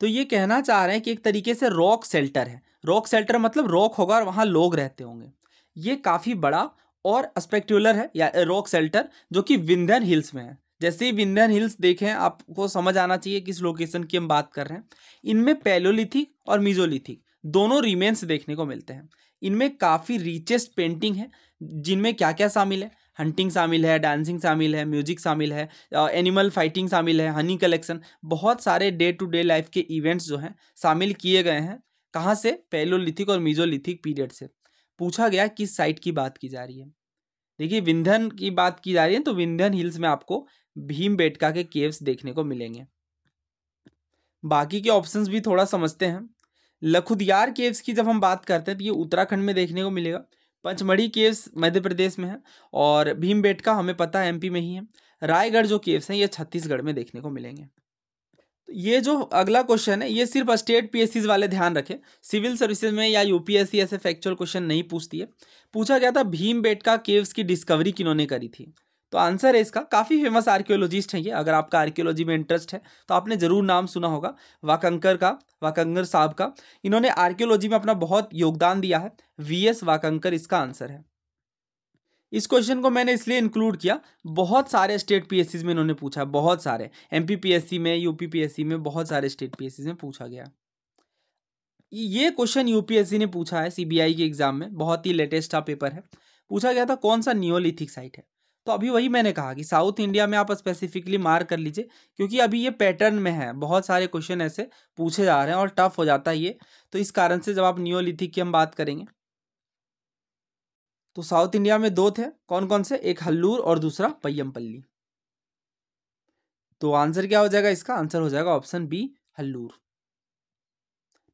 तो ये कहना चाह रहे हैं कि एक तरीके से रॉक सेल्टर है रॉक सेल्टर मतलब रॉक होगा और वहां लोग रहते होंगे ये काफ़ी बड़ा और स्पेक्टुलर है या रॉक सेल्टर जो कि विंधन हिल्स में है जैसे ही विंधन हिल्स देखें आपको समझ आना चाहिए किस लोकेशन की हम बात कर रहे हैं इनमें पैलोलिथिक और मिजोलिथिक दोनों रिमेन्स देखने को मिलते हैं इनमें काफ़ी रिचेस्ट पेंटिंग है जिनमें क्या क्या शामिल है हंटिंग शामिल है डांसिंग शामिल है म्यूजिक शामिल है एनिमल फाइटिंग शामिल है हनी कलेक्शन बहुत सारे डे टू डे लाइफ के इवेंट्स जो हैं शामिल किए गए हैं कहाँ से पैलोलिथिक और मिजोलिथिक पीरियड से पूछा गया किस साइट की बात की जा रही है देखिए विंधन की बात की जा रही है तो विंधन हिल्स में आपको भीम बेटका के केव्स देखने को मिलेंगे बाकी के ऑप्शंस भी थोड़ा समझते हैं लखुदियार केव्स की जब हम बात करते हैं तो ये उत्तराखंड में देखने को मिलेगा पंचमढ़ी केव्स मध्य प्रदेश में है और भीम बेटका हमें पता है एमपी में ही है रायगढ़ जो केव्स हैं ये छत्तीसगढ़ में देखने को मिलेंगे ये जो अगला क्वेश्चन है ये सिर्फ स्टेट पीएससीज वाले ध्यान रखें सिविल सर्विसेज में या यूपीएससी ऐसे फैक्चुअल क्वेश्चन नहीं पूछती है पूछा गया था भीम बेटका केव्स की डिस्कवरी किन्होंने करी थी तो आंसर है इसका काफ़ी फेमस आर्कियोलॉजिस्ट हैं ये अगर आपका आर्कियोलॉजी में इंटरेस्ट है तो आपने ज़रूर नाम सुना होगा वाकंकर का वाकंकर साहब का इन्होंने आर्कियोलॉजी में अपना बहुत योगदान दिया है वी एस वाकंकर इसका आंसर है इस क्वेश्चन को मैंने इसलिए इंक्लूड किया बहुत सारे स्टेट पीएससीज में इन्होंने पूछा बहुत सारे एमपीपीएससी में यूपीपीएससी में बहुत सारे स्टेट पीएससीज में पूछा गया ये क्वेश्चन यूपीएससी ने पूछा है सीबीआई के एग्जाम में बहुत ही लेटेस्ट का पेपर है पूछा गया था कौन सा नियोलिथिक साइट है तो अभी वही मैंने कहा कि साउथ इंडिया में आप स्पेसिफिकली मार कर लीजिए क्योंकि अभी ये पैटर्न में है बहुत सारे क्वेश्चन ऐसे पूछे जा रहे हैं और टफ हो जाता है ये तो इस कारण से जब आप नियोलिथिक की हम बात करेंगे तो साउथ इंडिया में दो थे कौन कौन से एक हल्लूर और दूसरा पय्यमपल्ली तो आंसर क्या हो जाएगा इसका आंसर हो जाएगा ऑप्शन बी हल्लूर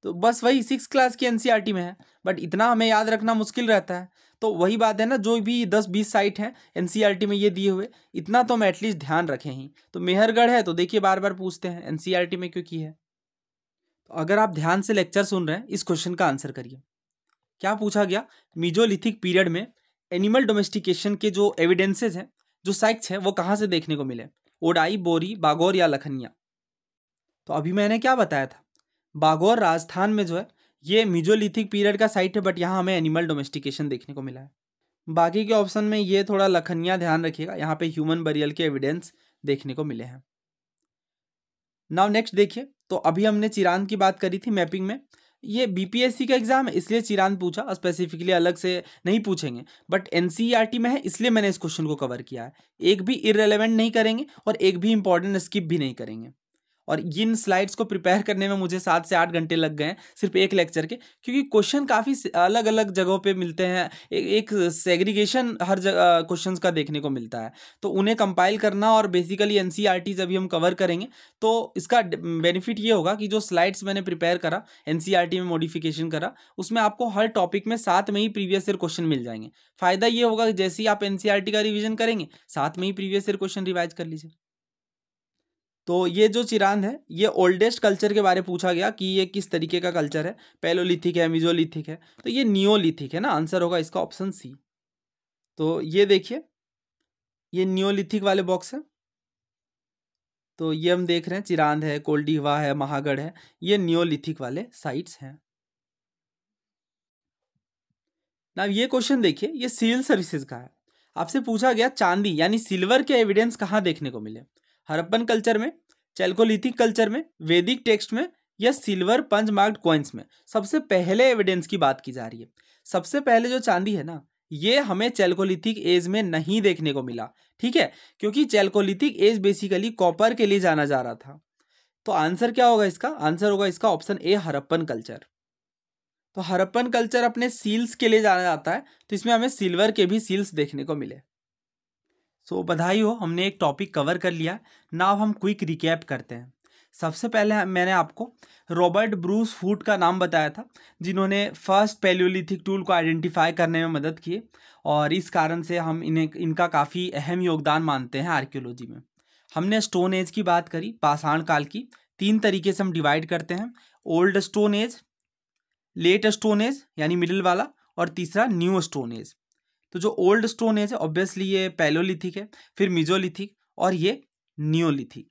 तो बस वही सिक्स क्लास की एनसीईआरटी में है बट इतना हमें याद रखना मुश्किल रहता है तो वही बात है ना जो भी दस बीस साइट हैं एनसीईआरटी में ये दिए हुए इतना तो हम एटलीस्ट ध्यान रखें ही तो मेहरगढ़ है तो देखिए बार बार पूछते हैं एनसीईआरटी में क्यों की है तो अगर आप ध्यान से लेक्चर सुन रहे हैं इस क्वेश्चन का आंसर करिए क्या पूछा गया मीजोलिथिक पीरियड में एनिमल डोमेस्टिकेशन के जो एविडेंसेज हैं जो साइक्स हैं वो कहाँ से देखने को मिले ओडाई बोरी बागौर या लखनिया तो अभी मैंने क्या बताया था बागौर राजस्थान में जो है ये मिजोलिथिक पीरियड का साइट है बट यहाँ हमें एनिमल डोमेस्टिकेशन देखने को मिला है बाकी के ऑप्शन में ये थोड़ा लखनिया ध्यान रखिएगा यहाँ पे ह्यूमन बरियल के एविडेंस देखने को मिले हैं नाउ नेक्स्ट देखिए तो अभी हमने चिरांद की बात करी थी मैपिंग में ये बीपीएससी का एग्जाम है इसलिए चिरान पूछा स्पेसिफिकली अलग से नहीं पूछेंगे बट एनसीईआरटी e में है इसलिए मैंने इस क्वेश्चन को कवर किया है एक भी इरेलीवेंट नहीं करेंगे और एक भी इंपॉर्टेंट स्किप भी नहीं करेंगे और इन स्लाइड्स को प्रिपेयर करने में मुझे सात से आठ घंटे लग गए हैं सिर्फ एक लेक्चर के क्योंकि क्वेश्चन काफ़ी अलग अलग जगहों पे मिलते हैं एक सेग्रीगेशन हर जगह क्वेश्चन का देखने को मिलता है तो उन्हें कंपाइल करना और बेसिकली एन e अभी हम कवर करेंगे तो इसका बेनिफिट ये होगा कि जो स्लाइड्स मैंने प्रिपेयर करा एन e में मॉडिफिकेशन करा उसमें आपको हर टॉपिक में साथ में ही प्रीवियस ईयर क्वेश्चन मिल जाएंगे फायदा ये होगा जैसे ही आप एन e का रिविजन करेंगे साथ में ही प्रीवियस ईयर क्वेश्चन रिवाइज कर लीजिए तो ये जो चिरांद है ये ओल्डेस्ट कल्चर के बारे पूछा गया कि ये किस तरीके का कल्चर है पेलोलिथिक है मिजोलिथिक है तो ये नियोलिथिक है ना आंसर होगा इसका ऑप्शन सी तो ये देखिए ये नियोलिथिक वाले बॉक्स है तो ये हम देख रहे हैं चिरांद है कोल्डीवा है महागढ़ है ये नियोलिथिक वाले साइट्स हैं ना ये क्वेश्चन देखिए ये सिविल सर्विसेज का है आपसे पूछा गया चांदी यानी सिल्वर के एविडेंस कहाँ देखने को मिले हरप्पन कल्चर में चैल्कोलिथिक कल्चर में वैदिक टेक्स्ट में या सिल्वर पंच मार्क्ड कॉइन्स में सबसे पहले एविडेंस की बात की जा रही है सबसे पहले जो चांदी है ना ये हमें चैल्कोलिथिक एज में नहीं देखने को मिला ठीक है क्योंकि चैल्कोलिथिक एज बेसिकली कॉपर के लिए जाना जा रहा था तो आंसर क्या होगा इसका आंसर होगा इसका ऑप्शन ए हरप्पन कल्चर तो हरप्पन कल्चर अपने सील्स के लिए जाना जाता है तो इसमें हमें सिल्वर के भी सील्स देखने को मिले सो so, बधाई हो हमने एक टॉपिक कवर कर लिया नाव हम क्विक रिकैप करते हैं सबसे पहले मैंने आपको रॉबर्ट ब्रूस फूड का नाम बताया था जिन्होंने फर्स्ट पेलियोलिथिक टूल को आइडेंटिफाई करने में मदद की और इस कारण से हम इन्हें इनका काफ़ी अहम योगदान मानते हैं आर्कियोलॉजी में हमने स्टोन एज की बात करी पाषाण काल की तीन तरीके से हम डिवाइड करते हैं old stone age late stone age यानी मिडिल वाला और तीसरा न्यू स्टोन एज तो जो ओल्ड स्टोन एज है ऑब्वियसली ये पैलोलिथिक है फिर मिजोलिथिक और ये neolithic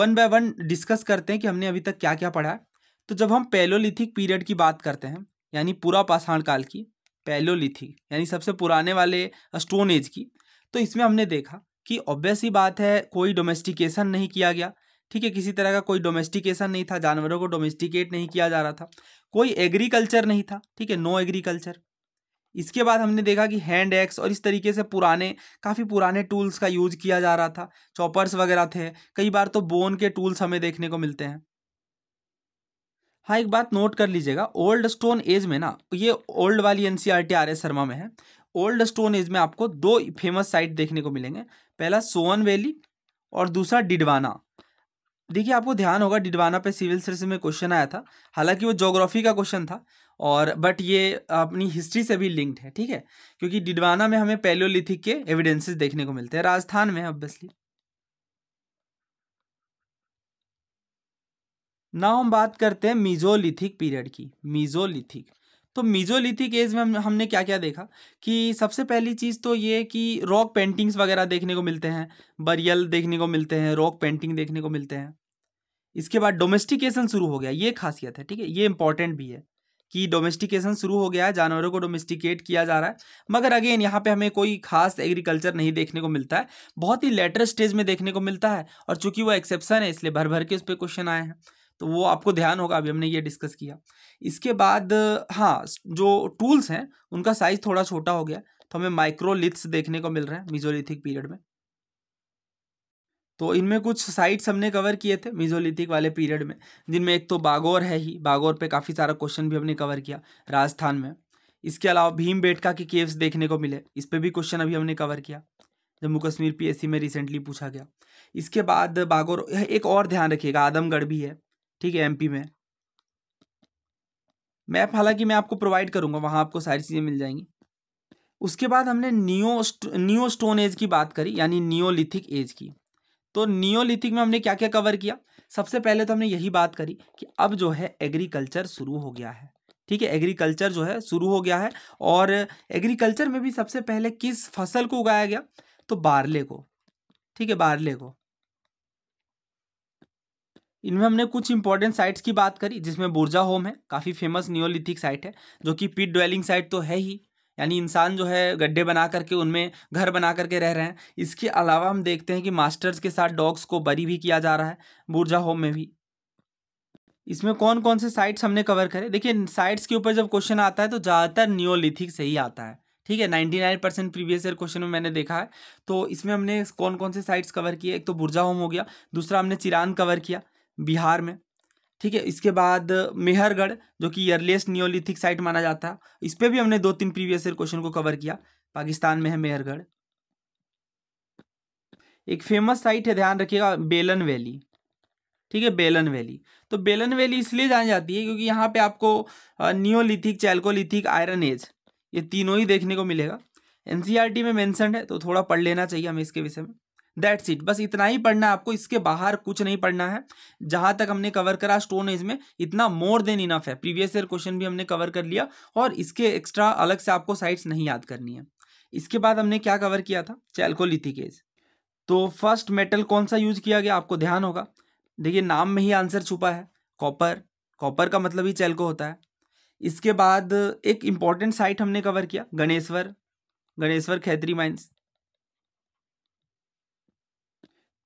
one by one discuss करते हैं कि हमने अभी तक क्या क्या पढ़ा है तो जब हम पैलोलिथिक पीरियड की बात करते हैं यानी पूरा पाषाण काल की पैलोलिथिक यानी सबसे पुराने वाले स्टोन एज की तो इसमें हमने देखा कि ऑब्वियस ही बात है कोई डोमेस्टिकेशन नहीं किया गया ठीक है किसी तरह का कोई डोमेस्टिकेशन नहीं था जानवरों को डोमेस्टिकेट नहीं किया जा रहा था कोई एग्रीकल्चर नहीं था ठीक है नो एग्रीकल्चर इसके बाद हमने देखा कि हैंड एक्स और इस तरीके से पुराने काफ़ी पुराने टूल्स का यूज किया जा रहा था चॉपर्स वगैरह थे कई बार तो बोन के टूल्स हमें देखने को मिलते हैं हाँ एक बात नोट कर लीजिएगा ओल्ड स्टोन एज में ना ये ओल्ड वाली N C R T R S Sharma में है ओल्ड स्टोन एज में आपको दो फेमस साइट देखने को मिलेंगे पहला सोवन वैली और दूसरा डिडवाना देखिए आपको ध्यान होगा डिडवाना पे सिविल सर्विस में क्वेश्चन आया था हालांकि वो जोग्राफी का क्वेश्चन था और बट ये अपनी हिस्ट्री से भी लिंक्ड है ठीक है क्योंकि डिडवाना में हमें पेलोलिथिक के एविडेंसेस देखने को मिलते हैं राजस्थान में ऑब्वियसली नाउ हम बात करते हैं मीजोलिथिक पीरियड की मीजोलिथिक तो मीजोलिथिक एज में हम हमने क्या क्या देखा कि सबसे पहली चीज़ तो ये कि रॉक पेंटिंग्स वगैरह देखने को मिलते हैं बरियल देखने को मिलते हैं रॉक पेंटिंग देखने को मिलते हैं इसके बाद डोमेस्टिकेशन शुरू हो गया ये खासियत है ठीक है ये इंपॉर्टेंट भी है कि डोमेस्टिकेशन शुरू हो गया है जानवरों को डोमेस्टिकेट किया जा रहा है मगर अगेन यहाँ पे हमें कोई खास एग्रीकल्चर नहीं देखने को मिलता है बहुत ही लेटर स्टेज में देखने को मिलता है और चूंकि वो एक्सेप्शन है इसलिए भर भर के उस पर क्वेश्चन आए हैं तो वो आपको ध्यान होगा अभी हमने ये डिस्कस किया इसके बाद हाँ जो टूल्स हैं उनका साइज थोड़ा छोटा हो गया तो हमें माइक्रोलिथ्स देखने को मिल रहे हैं मिजोलिथिक पीरियड में तो इनमें कुछ साइट्स हमने कवर किए थे मिजोलिथिक वाले पीरियड में जिनमें एक तो बागौर है ही बागौर पे काफ़ी सारा क्वेश्चन भी हमने कवर किया राजस्थान में इसके अलावा भीम बेटका के केव्स देखने को मिले इस पर भी क्वेश्चन अभी हमने कवर किया जम्मू कश्मीर पी में रिसेंटली पूछा गया इसके बाद बागौर एक और ध्यान रखिएगा आदमगढ़ भी है ठीक है एम में मैप हालांकि मैं आपको प्रोवाइड करूंगा वहाँ आपको सारी चीज़ें मिल जाएंगी उसके बाद हमने नियो न्यू स्टोन एज की बात करी यानी नियोलिथिक एज की तो नियोलिथिक में हमने क्या क्या कवर किया सबसे पहले तो हमने यही बात करी कि अब जो है एग्रीकल्चर शुरू हो गया है ठीक है एग्रीकल्चर जो है शुरू हो गया है और एग्रीकल्चर में भी सबसे पहले किस फसल को उगाया गया तो बारले को ठीक है बारले को इनमें हमने कुछ इंपॉर्टेंट साइट्स की बात करी जिसमें बुर्जा होम है काफ़ी फेमस नियोलिथिक साइट है जो कि पीट ड्वेलिंग साइट तो है ही यानी इंसान जो है गड्ढे बना करके उनमें घर बना करके रह रहे हैं इसके अलावा हम देखते हैं कि मास्टर्स के साथ डॉग्स को बरी भी किया जा रहा है बुर्जा होम में भी इसमें कौन कौन से साइट्स हमने कवर करे देखिए साइट्स के ऊपर जब क्वेश्चन आता है तो ज़्यादातर न्योलिथिक से ही आता है ठीक है ninety nine percent previous year question में मैंने देखा है तो इसमें हमने कौन कौन से साइट्स कवर किए एक तो बुर्जा होम हो गया दूसरा हमने चिरान कवर किया बिहार में ठीक है इसके बाद मेहरगढ़ जो कि अर्लीस्ट नियोलिथिक साइट माना जाता है इस पर भी हमने दो तीन प्रीवियस ईयर क्वेश्चन को कवर किया पाकिस्तान में है मेहरगढ़ एक फेमस साइट है ध्यान रखिएगा बेलन वैली ठीक है बेलन वैली तो बेलन वैली इसलिए जानी जाती है क्योंकि यहाँ पे आपको न्योलिथिक चैल्कोलिथिक आयरन एज ये तीनों ही देखने को मिलेगा एन e में मैंसनड है तो थोड़ा पढ़ लेना चाहिए हमें इसके विषय में दैट्स इट बस इतना ही पढ़ना है आपको इसके बाहर कुछ नहीं पढ़ना है जहां तक हमने कवर करा स्टोन एज में इतना मोर देन इनफ है प्रीवियस ईयर क्वेश्चन भी हमने कवर कर लिया और इसके एक्स्ट्रा अलग से आपको साइट्स नहीं याद करनी है इसके बाद हमने क्या कवर किया था चैल्कोलिथिक एज तो फर्स्ट मेटल कौन सा यूज किया गया आपको ध्यान होगा देखिए नाम में ही आंसर छुपा है कॉपर कॉपर का मतलब ही चैल्को होता है इसके बाद एक इम्पॉर्टेंट साइट हमने कवर किया गणेश्वर गणेश्वर खैत्री माइंस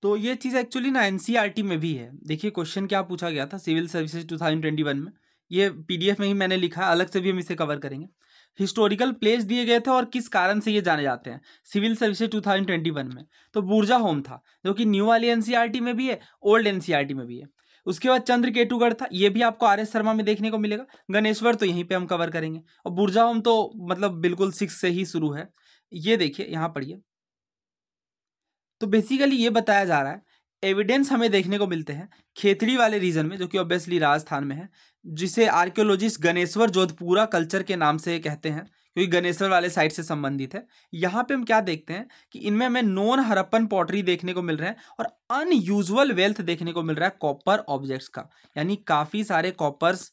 तो ये चीज़ एक्चुअली ना एनसीईआरटी e में भी है देखिए क्वेश्चन क्या पूछा गया था सिविल सर्विसेज 2021 में ये पीडीएफ में ही मैंने लिखा है अलग से भी हम इसे कवर करेंगे हिस्टोरिकल प्लेस दिए गए थे और किस कारण से ये जाने जाते हैं सिविल सर्विसेज 2021 में तो बुर्जा होम था जो कि न्यू वाली एनसीईआरटी e में भी है ओल्ड एनसीईआरटी e में भी है उसके बाद चंद्र केटूगढ़ था ये भी आपको आर एस शर्मा में देखने को मिलेगा गणेश्वर तो यहीं पे हम कवर करेंगे और बुर्जा होम तो मतलब बिल्कुल सिक्स से ही शुरू है ये देखिए यहाँ पढ़िए तो बेसिकली ये बताया जा रहा है एविडेंस हमें देखने को मिलते हैं खेतरी वाले रीजन में जो कि ऑब्वियसली राजस्थान में है जिसे आर्कियोलॉजिस्ट गणेश्वर जोधपुरा कल्चर के नाम से कहते हैं क्योंकि गणेश्वर वाले साइड से संबंधित है यहाँ पे हम क्या देखते हैं कि इनमें हमें नॉन हरप्पन पॉटरी देखने को मिल रहा है और अनयूजल वेल्थ देखने को मिल रहा है कॉपर ऑब्जेक्ट्स का यानी काफ़ी सारे कॉपर्स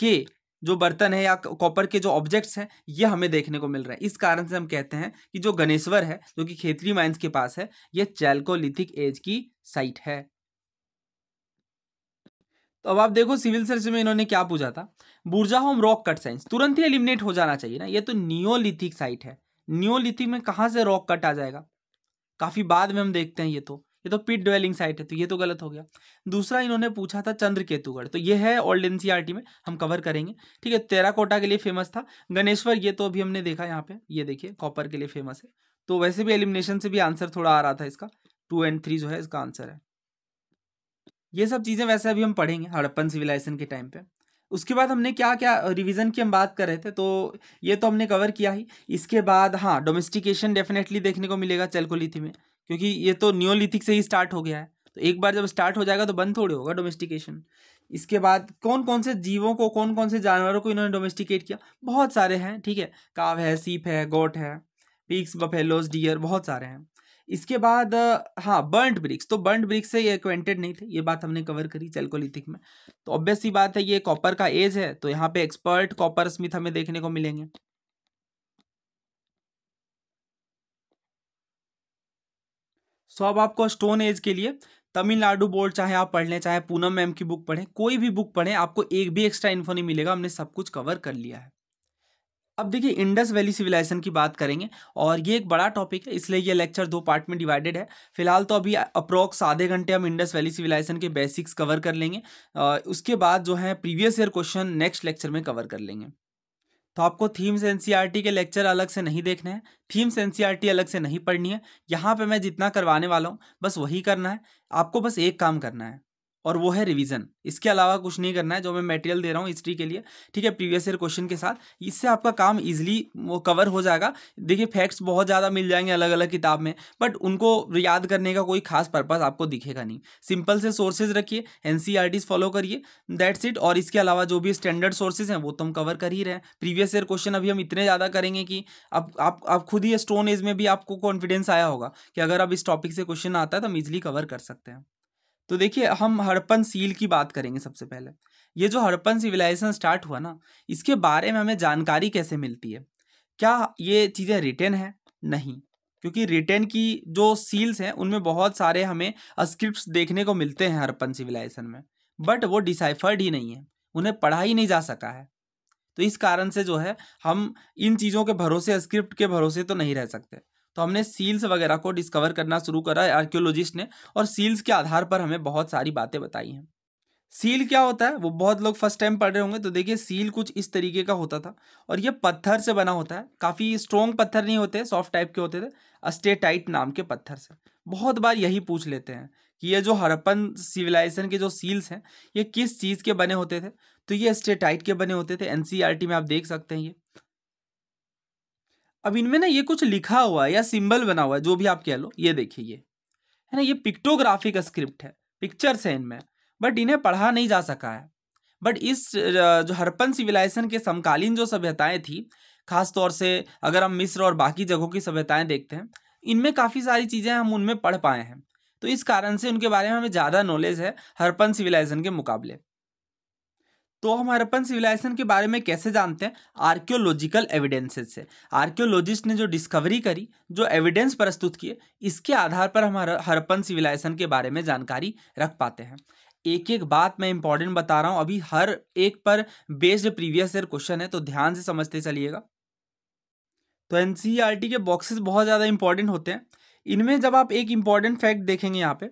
के जो बर्तन है या कॉपर के जो ऑब्जेक्ट्स हैं ये हमें देखने को मिल रहा है इस कारण से हम कहते हैं कि जो गणेश्वर है जो कि खेतरी माइंस के पास है ये चैल्कोलिथिक एज की साइट है तो अब आप देखो सिविल सर्च में इन्होंने क्या पूछा था बुर्जा होम रॉक कट साइंस तुरंत ही एलिमिनेट हो जाना चाहिए ना ये तो नियोलिथिक साइट है नियोलिथिक में कहाँ से रॉक कट आ जाएगा काफ़ी बाद में हम देखते हैं ये तो ये तो पिट ड्वेलिंग साइट है तो ये तो गलत हो गया दूसरा इन्होंने पूछा था चंद्र केतुगढ़ तो ये है ओल्ड एनसीईआरटी में हम कवर करेंगे ठीक है तेराकोटा के लिए फेमस था गणेश्वर ये तो अभी हमने देखा यहाँ पे ये देखिए कॉपर के लिए फेमस है तो वैसे भी एलिमिनेशन से भी आंसर थोड़ा आ रहा था इसका टू एंड थ्री जो है इसका आंसर है ये सब चीज़ें वैसे अभी हम पढ़ेंगे हड़प्पन सिविलाइजेशन के टाइम पे उसके बाद हमने क्या क्या रिवीजन की हम बात कर रहे थे तो ये तो हमने कवर किया ही इसके बाद हाँ डोमेस्टिकेशन डेफिनेटली देखने को मिलेगा चलकोलिथी में क्योंकि ये तो न्योलिथिक से ही स्टार्ट हो गया है तो एक बार जब स्टार्ट हो जाएगा तो बंद थोड़ी होगा डोमेस्टिकेशन इसके बाद कौन कौन से जीवों को कौन कौन से जानवरों को इन्होंने डोमेस्टिकेट किया बहुत सारे हैं ठीक है काव है सीप है गोट है पिक्स बफेलोस डियर बहुत सारे हैं इसके बाद हाँ बर्ंट ब्रिक्स तो बर्ंट ब्रिक्स से ये एक्वेंटेड नहीं थे ये बात हमने कवर करी चेल्कोलिथिक में तो ऑब्वियस बात है ये कॉपर का एज है तो यहाँ पे एक्सपर्ट कॉपर स्मिथ हमें देखने को मिलेंगे सो अब आपको स्टोन एज के लिए तमिलनाडु बोर्ड चाहे आप पढ़ लें चाहे पूनम मैम की बुक पढ़ें कोई भी बुक पढ़ें आपको एक भी एक्स्ट्रा इन्फो नहीं मिलेगा हमने सब कुछ कवर कर लिया है अब देखिए इंडस वैली सिविलाइजेशन की बात करेंगे और ये एक बड़ा टॉपिक है इसलिए ये लेक्चर दो पार्ट में डिवाइडेड है फिलहाल तो अभी अप्रॉक्स आधे घंटे हम इंडस वैली सिविलाइजेशन के बेसिक्स कवर कर लेंगे उसके बाद जो है previous year question next lecture में कवर कर लेंगे तो आपको थीम्स एनसीईआरटी e के लेक्चर अलग से नहीं देखने हैं थीम्स एनसीईआरटी e अलग से नहीं पढ़नी है यहाँ पे मैं जितना करवाने वाला हूँ बस वही करना है आपको बस एक काम करना है और वो है रिवीजन इसके अलावा कुछ नहीं करना है जो मैं मटेरियल दे रहा हूँ हिस्ट्री के लिए ठीक है प्रीवियस ईयर क्वेश्चन के साथ इससे आपका काम इजीली वो कवर हो जाएगा देखिए फैक्ट्स बहुत ज़्यादा मिल जाएंगे अलग अलग किताब में बट उनको याद करने का कोई खास पर्पज़ आपको दिखेगा नहीं सिंपल से सोर्सेज रखिए एन फॉलो e करिए दैट्स इट और इसके अलावा जो भी स्टैंडर्ड सोर्सेज हैं वो तो हम कवर कर ही रहे हैं प्रीवियस ईयर क्वेश्चन अभी हम इतने ज़्यादा करेंगे कि अब आप आप खुद ही स्टोन एज में भी आपको कॉन्फिडेंस आया होगा कि अगर अब इस टॉपिक से क्वेश्चन आता है तो हम इजिली कवर कर सकते हैं तो देखिए हम हड़प्पन सील की बात करेंगे सबसे पहले ये जो हड़प्पन सिविलाइजेशन स्टार्ट हुआ ना इसके बारे में हमें जानकारी कैसे मिलती है क्या ये चीज़ें रिटेन है नहीं क्योंकि रिटेन की जो सील्स हैं उनमें बहुत सारे हमें स्क्रिप्ट देखने को मिलते हैं हरपन सिविलाइजेशन में बट वो डिसाइफर्ड ही नहीं है उन्हें पढ़ा ही नहीं जा सका है तो इस कारण से जो है हम इन चीज़ों के भरोसे स्क्रिप्ट के भरोसे तो नहीं रह सकते तो हमने सील्स वगैरह को डिस्कवर करना शुरू करा है आर्क्योलॉजिस्ट ने और सील्स के आधार पर हमें बहुत सारी बातें बताई हैं सील क्या होता है वो बहुत लोग फर्स्ट टाइम पढ़ रहे होंगे तो देखिए सील कुछ इस तरीके का होता था और ये पत्थर से बना होता है काफ़ी स्ट्रॉन्ग पत्थर नहीं होते सॉफ्ट टाइप के होते थे अस्टेटाइट नाम के पत्थर से बहुत बार यही पूछ लेते हैं कि ये जो हरप्पन सिविलाइजेशन के जो सील्स हैं ये किस चीज़ के बने होते थे तो ये स्टेटाइट के बने होते थे एन e में आप देख सकते हैं ये अब इनमें ना ये कुछ लिखा हुआ है या सिंबल बना हुआ है जो भी आप कह लो ये देखिए ये है ना ये पिक्टोग्राफी का स्क्रिप्ट है पिक्चर्स है इनमें बट इन्हें पढ़ा नहीं जा सका है बट इस जो हरपन सिविलाइजेशन के समकालीन जो सभ्यताएं थी खास तौर से अगर हम मिस्र और बाकी जगहों की सभ्यताएं देखते हैं इनमें काफ़ी सारी चीज़ें हम उनमें पढ़ पाए हैं तो इस कारण से उनके बारे में हमें ज़्यादा नॉलेज है हरपन सिविलाइजेशन के मुकाबले तो हम हरप्पन सिविलाइजेशन के बारे में कैसे जानते हैं आर्कियोलॉजिकल एविडेंसेज से आर्कियोलॉजिस्ट ने जो डिस्कवरी करी जो एविडेंस प्रस्तुत किए इसके आधार पर हम हरप्पन सिविलाइजेशन के बारे में जानकारी रख पाते हैं एक एक बात मैं इंपॉर्टेंट बता रहा हूँ अभी हर एक पर बेस्ड प्रीवियस ईयर क्वेश्चन है तो ध्यान से समझते चलिएगा तो एन e के बॉक्सेस बहुत ज़्यादा इंपॉर्टेंट होते हैं इनमें जब आप एक इम्पॉर्टेंट फैक्ट देखेंगे यहाँ पे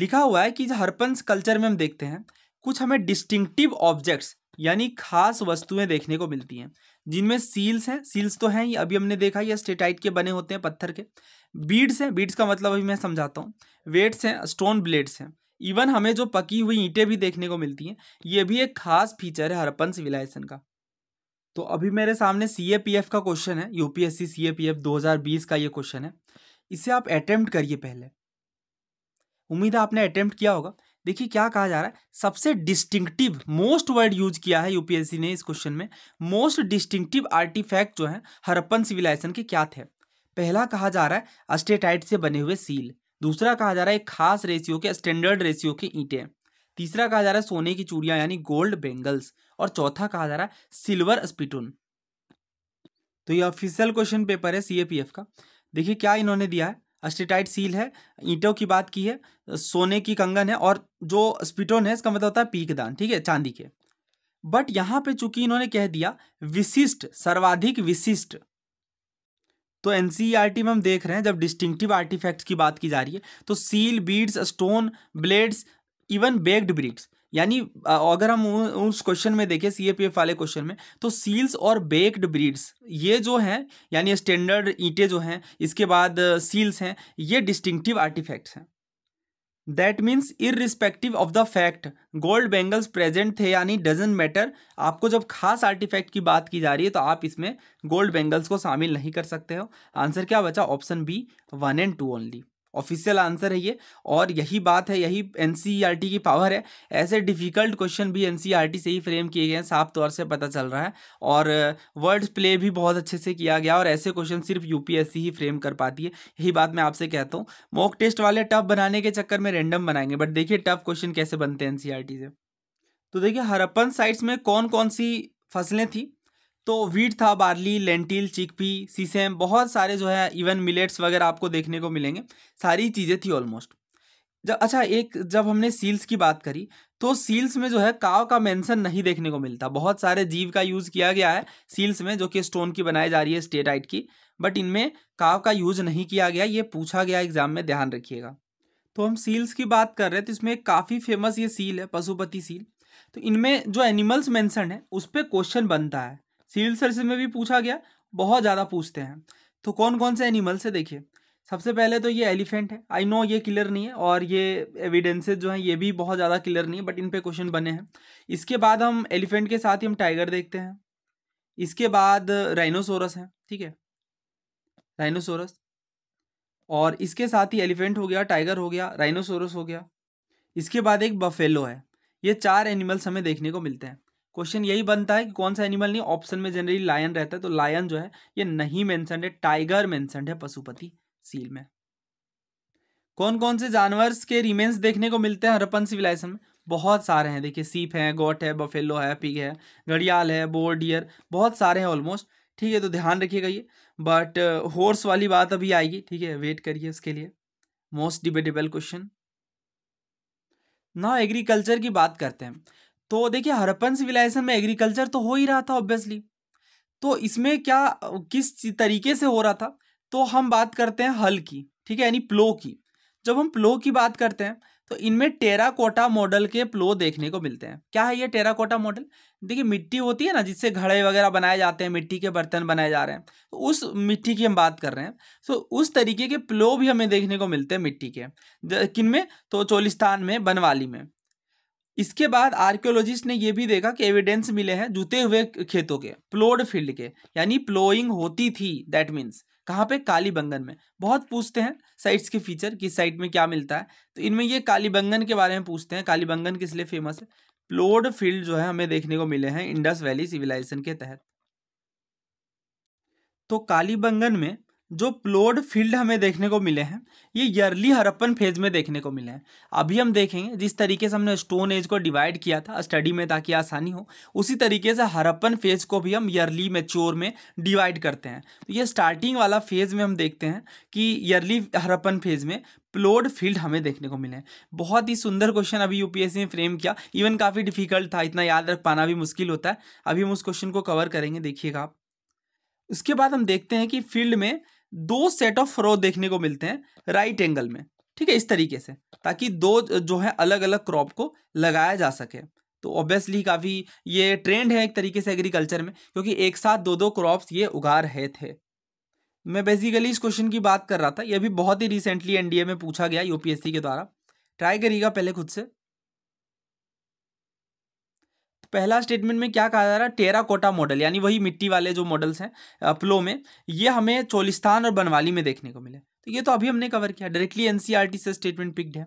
लिखा हुआ है कि हरपंस कल्चर में हम देखते हैं कुछ हमें डिस्टिंक्टिव ऑब्जेक्ट्स यानी खास वस्तुएं देखने को मिलती हैं जिनमें सील्स हैं सील्स तो हैं ये अभी हमने देखा ये स्टेटाइट के बने होते हैं पत्थर के बीड्स हैं बीड्स का मतलब अभी मैं समझाता हूँ वेट्स हैं स्टोन ब्लेड्स हैं इवन हमें जो पकी हुई ईंटें भी देखने को मिलती हैं ये भी एक खास फीचर है हरपन सिविलाइजेशन का तो अभी मेरे सामने सी का क्वेश्चन है यूपीएससी सी बीस का ये क्वेश्चन है इसे आप अटैम्प्ट करिए पहले उम्मीद है आपने अटैम्प्ट किया होगा देखिए क्या कहा जा रहा है सबसे डिस्टिंक्टिव मोस्ट वर्ड यूज किया है यूपीएससी ने इस क्वेश्चन में मोस्ट डिस्टिंक्टिव आर्टिफैक्ट जो है हरप्पन सिविलाइजेशन के क्या थे पहला कहा जा रहा है अस्टेटाइट से बने हुए सील दूसरा कहा जा रहा है खास रेशियो के स्टैंडर्ड रेशियो के ईंटें तीसरा कहा जा रहा है सोने की चूड़ियां यानी गोल्ड बेंगल्स और चौथा कहा जा रहा है सिल्वर स्पिटून तो ये ऑफिशियल क्वेश्चन पेपर है सीएपीएफ का देखिए क्या इन्होंने दिया है अस्टिटाइट सील है ईंटों की बात की है सोने की कंगन है और जो स्पिटोन है इसका मतलब होता है पीकदान ठीक है चांदी के बट यहां पे चूंकि इन्होंने कह दिया विशिष्ट सर्वाधिक विशिष्ट तो एनसीईआरटी e में हम देख रहे हैं जब डिस्टिंक्टिव आर्टिफैक्ट्स की बात की जा रही है तो seal beads stone blades even baked bricks यानी अगर हम उस क्वेश्चन में देखें सी वाले क्वेश्चन में तो सील्स और बेक्ड ब्रीड्स ये जो हैं यानी स्टैंडर्ड ईटे जो हैं इसके बाद सील्स हैं ये डिस्टिंक्टिव आर्टिफैक्ट्स हैं that means irrespective of the fact gold bangles present थे यानी डजेंट मैटर आपको जब खास आर्टिफैक्ट की बात की जा रही है तो आप इसमें गोल्ड बेंगल्स को शामिल नहीं कर सकते हो आंसर क्या बचा option B one and two only official answer है ये और यही बात है यही एन e की पावर है ऐसे डिफ़िकल्ट क्वेश्चन भी एन e से ही फ्रेम किए गए हैं साफ तौर से पता चल रहा है और वर्ड प्ले भी बहुत अच्छे से किया गया और ऐसे क्वेश्चन सिर्फ यूपीएससी ही फ्रेम कर पाती है यही बात मैं आपसे कहता हूँ मॉक टेस्ट वाले टफ बनाने के चक्कर में रेंडम बनाएंगे बट देखिए टफ क्वेश्चन कैसे बनते हैं एन e से तो देखिए हरप्पन साइट्स में कौन कौन सी फसलें थी तो वीट था बार्ली लेंटिल चिकपी सीसेम बहुत सारे जो है इवन मिलेट्स वगैरह आपको देखने को मिलेंगे सारी चीज़ें थी ऑलमोस्ट जब अच्छा एक जब हमने सील्स की बात करी तो सील्स में जो है काव का मेंशन नहीं देखने को मिलता बहुत सारे जीव का यूज़ किया गया है सील्स में जो कि स्टोन की बनाई जा रही है स्टेटाइट की बट इनमें काव का यूज नहीं किया गया ये पूछा गया एग्जाम में ध्यान रखिएगा तो हम सील्स की बात कर रहे हैं तो इसमें काफ़ी फेमस ये सील है पशुपति सील तो इनमें जो एनिमल्स मैंसन है उस पर क्वेश्चन बनता है सिविल सर्विस में भी पूछा गया बहुत ज़्यादा पूछते हैं तो कौन कौन से एनिमल्स है देखिए सबसे पहले तो ये एलिफेंट है आई नो ये क्लियर नहीं है और ये एविडेंसेज जो हैं ये भी बहुत ज़्यादा क्लियर नहीं है बट इन पे क्वेश्चन बने हैं इसके बाद हम एलिफेंट के साथ ही हम टाइगर देखते हैं इसके बाद राइनोसोरस है ठीक है राइनोसोरस और इसके साथ ही एलिफेंट हो गया टाइगर हो गया राइनोसोरस हो गया इसके बाद एक बफेलो है ये चार एनिमल्स हमें देखने को मिलते हैं क्वेश्चन यही बनता है कि कौन सा एनिमल नहीं ऑप्शन में जनरली लायन रहता है तो लायन जो है ये नहीं मेंशनड है टाइगर मेंशनड है पशुपति सील में कौन कौन से जानवर के रिमेन्स देखने को मिलते हैं हरपन सिविलाइजेशन में बहुत सारे हैं देखिए सीप है गोट है बफेलो है पिग है घड़ियाल है बोर डियर बहुत सारे हैं ऑलमोस्ट ठीक है तो ध्यान रखिएगा ये बट हॉर्स uh, वाली बात अभी आएगी ठीक है वेट करिए उसके लिए मोस्ट डिबेटेबल क्वेश्चन ना एग्रीकल्चर की बात करते हैं तो देखिए हरप्पन सिविलाइजेशन में एग्रीकल्चर तो हो ही रहा था ऑब्वियसली तो इसमें क्या किस तरीके से हो रहा था तो हम बात करते हैं हल की ठीक है यानी प्लो की जब हम प्लो की बात करते हैं तो इनमें टेराकोटा मॉडल के प्लो देखने को मिलते हैं क्या है ये टेराकोटा मॉडल देखिए मिट्टी होती है ना जिससे घड़े वगैरह बनाए जाते हैं मिट्टी के बर्तन बनाए जा रहे हैं तो उस मिट्टी की हम बात कर रहे हैं तो उस तरीके के प्लो भी हमें देखने को मिलते हैं मिट्टी के किन में तो चोलिस्तान में बनवाली में इसके बाद आर्कियोलॉजिस्ट ने यह भी देखा कि एविडेंस मिले हैं जूते हुए खेतों के प्लोड फील्ड के यानी प्लोइंग होती थी दैट मीन्स कहाँ पे कालीबंगन में बहुत पूछते हैं साइट्स के फीचर किस साइट में क्या मिलता है तो इनमें ये कालीबंगन के बारे में पूछते हैं कालीबंगन किस लिए फेमस है प्लोड फील्ड जो है हमें देखने को मिले हैं इंडस वैली सिविलाइजेशन के तहत तो कालीबंगन में जो प्लोड फील्ड हमें देखने को मिले हैं ये ईयरली हरप्पन फेज में देखने को मिले हैं अभी हम देखेंगे जिस तरीके से हमने स्टोन एज को डिवाइड किया था स्टडी में ताकि आसानी हो उसी तरीके से हरप्पन फेज को भी हम ईयरली मेच्योर में डिवाइड करते हैं तो ये स्टार्टिंग वाला फेज में हम देखते हैं कि यर्ली हरप्पन फेज में प्लोड फील्ड हमें देखने को मिले हैं बहुत ही सुंदर क्वेश्चन अभी यूपीएससी ने फ्रेम किया इवन काफ़ी डिफिकल्ट था इतना याद रख पाना भी मुश्किल होता है अभी हम उस क्वेश्चन को कवर करेंगे देखिएगा आप उसके बाद हम देखते हैं कि फील्ड में दो सेट ऑफ रो देखने को मिलते हैं राइट एंगल में ठीक है इस तरीके से ताकि दो जो है अलग अलग क्रॉप को लगाया जा सके तो ऑब्वियसली काफ़ी ये ट्रेंड है एक तरीके से एग्रीकल्चर में क्योंकि एक साथ दो दो क्रॉप्स ये उगा रहे थे मैं बेसिकली इस क्वेश्चन की बात कर रहा था यह भी बहुत ही रिसेंटली एनडीए में पूछा गया यूपीएससी के द्वारा ट्राई करिएगा पहले खुद से पहला स्टेटमेंट में क्या कहा जा रहा है टेरा कोटा मॉडल यानी वही मिट्टी वाले जो मॉडल्स हैं अपलो में ये हमें चोलिस्तान और बनवाली में देखने को मिले तो ये तो अभी हमने कवर किया डायरेक्टली एनसीईआरटी e से स्टेटमेंट पिक्ड है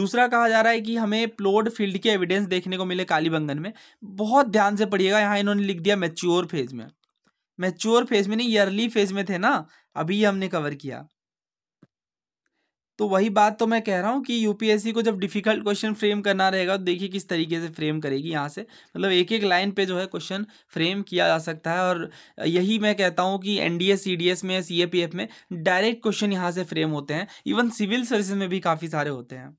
दूसरा कहा जा रहा है कि हमें प्लोड फील्ड के एविडेंस देखने को मिले कालीबंगन में बहुत ध्यान से पढ़िएगा यहाँ इन्होंने लिख दिया मेच्योर फेज में मेच्योर फेज में नहीं ईयरली फेज में थे ना अभी हमने कवर किया तो वही बात तो मैं कह रहा हूँ कि यूपीएससी को जब डिफिकल्ट क्वेश्चन फ्रेम करना रहेगा तो देखिए किस तरीके से फ्रेम करेगी यहाँ से मतलब एक एक लाइन पे जो है क्वेश्चन फ्रेम किया जा सकता है और यही मैं कहता हूँ कि एनडीए सीडीएस में सीएपीएफ में डायरेक्ट क्वेश्चन यहाँ से फ्रेम होते हैं इवन सिविल सर्विस में भी काफ़ी सारे होते हैं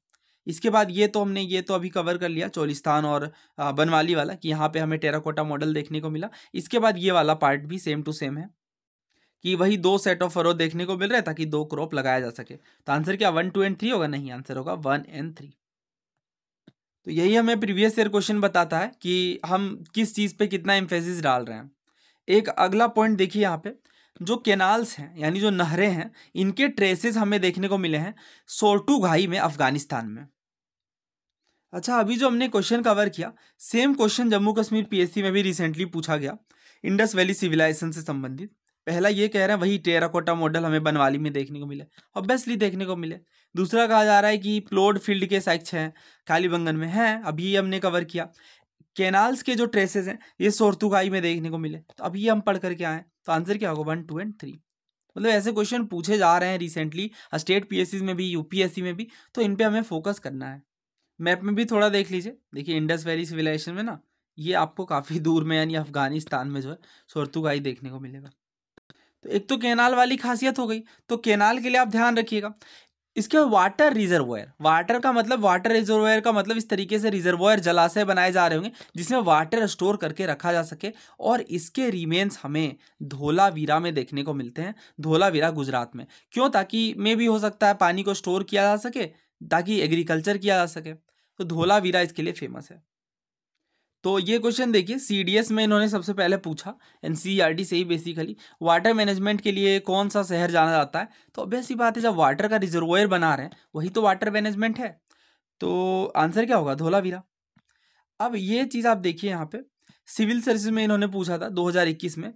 इसके बाद ये तो हमने ये तो अभी कवर कर लिया चोलिस्तान और बनवाली वाला कि यहाँ पर हमें टेराकोटा मॉडल देखने को मिला इसके बाद ये वाला पार्ट भी सेम टू सेम है कि वही दो सेट ऑफ फरो देखने को मिल रहा है ताकि दो क्रॉप लगाया जा सके तो आंसर क्या वन टू एंड थ्री होगा नहीं आंसर होगा वन एंड थ्री तो यही हमें प्रीवियस ईयर क्वेश्चन बताता है कि हम किस चीज़ पे कितना इम्फेसिस डाल रहे हैं एक अगला पॉइंट देखिए यहाँ पे जो केनाल्स हैं यानी जो नहरें हैं इनके ट्रेसेस हमें देखने को मिले हैं सोर्टू घाई में अफगानिस्तान में अच्छा अभी जो हमने क्वेश्चन कवर किया same question Jammu Kashmir PSC में भी रिसेंटली पूछा गया इंडस वैली सिविलाइजेशन से संबंधित पहला ये कह रहे हैं वही टेराकोटा मॉडल हमें बनवाली में देखने को मिले ऑब्वियसली देखने को मिले दूसरा कहा जा रहा है कि प्लोड फील्ड के साइक्स हैं कालीबंगन में हैं अभी हमने कवर किया केनाल्स के जो ट्रेसेस हैं ये सोरतुगाई में देखने को मिले तो अभी हम पढ़ करके आए तो आंसर क्या होगा वन टू एंड थ्री मतलब ऐसे क्वेश्चन पूछे जा रहे हैं रिसेंटली स्टेट पी में भी यूपीएससी में भी तो इन पर हमें फोकस करना है मैप में भी थोड़ा देख लीजिए देखिए इंडस वैली सिविलाइजेशन में ना ये आपको काफ़ी दूर में यानी अफगानिस्तान में जो है सोरतुगाई देखने को मिलेगा तो एक तो केनाल वाली खासियत हो गई तो केनाल के लिए आप ध्यान रखिएगा इसके बाद वाटर रिजर्वोयर वाटर का मतलब वाटर रिजर्वोयर का मतलब इस तरीके से रिजर्वोयर जलाशय बनाए जा रहे होंगे जिसमें वाटर स्टोर करके रखा जा सके और इसके रिमेन्स हमें धोलावीरा में देखने को मिलते हैं धोलावीरा गुजरात में क्यों ताकि मे भी हो सकता है पानी को स्टोर किया जा सके ताकि एग्रीकल्चर किया जा सके तो धोलावीरा इसके लिए फेमस है तो ये क्वेश्चन देखिए सीडीएस में इन्होंने सबसे पहले पूछा एनसीईआरटी e से ही बेसिकली वाटर मैनेजमेंट के लिए कौन सा शहर जाना जाता है तो ऐसी बात है जब वाटर का रिजर्वोयर बना रहे हैं वही तो वाटर मैनेजमेंट है तो आंसर क्या होगा धोलावीरा अब ये चीज़ आप देखिए यहाँ पे सिविल सर्विस में इन्होंने पूछा था 2021 में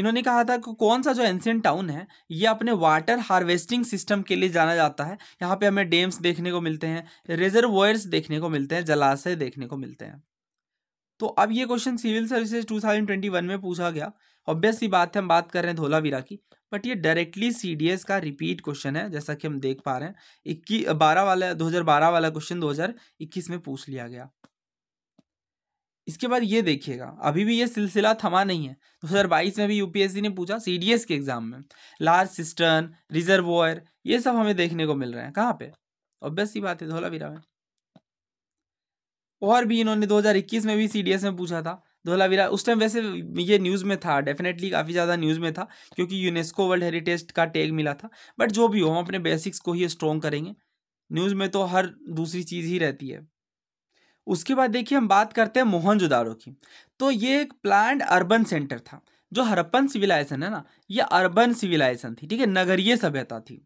इन्होंने कहा था कि कौन सा जो एंशियन टाउन है ये अपने वाटर हार्वेस्टिंग सिस्टम के लिए जाना जाता है यहाँ पे हमें डेम्स देखने को मिलते हैं रिजर्वयर्स देखने को मिलते हैं जलाशय देखने को मिलते हैं तो अब ये क्वेश्चन सिविल सर्विसेज 2021 में पूछा गया ऑब्वियस सी बात है हम बात कर रहे हैं धोलावीरा की बट ये डायरेक्टली सी का रिपीट क्वेश्चन है जैसा कि हम देख पा रहे हैं इक्कीस बारह वाला दो हज़ार बारह वाला क्वेश्चन दो हज़ार इक्कीस में पूछ लिया गया इसके बाद ये देखिएगा अभी भी ये सिलसिला थमा नहीं है 2022 में भी यूपीएससी ने पूछा सीडीएस के एग्जाम में लार्ज सिस्टर्न रिजर्व ये सब हमें देखने को मिल रहे हैं कहाँ पे ऑब्वियस सी बात है धोलावीरा में और भी इन्होंने 2021 में भी सीडीएस में पूछा था धोलावीरा उस टाइम वैसे ये न्यूज़ में था डेफिनेटली काफ़ी ज़्यादा न्यूज़ में था क्योंकि यूनेस्को वर्ल्ड हेरिटेज का टैग मिला था बट जो भी हो हम अपने बेसिक्स को ही स्ट्रॉन्ग करेंगे न्यूज़ में तो हर दूसरी चीज़ ही रहती है उसके बाद देखिए हम बात करते हैं मोहनजोदारो की तो ये एक प्लान अर्बन सेंटर था जो हरप्पन सिविलाइजेशन है ना ये अर्बन सिविलाइजेशन थी ठीक है नगरीय सभ्यता थी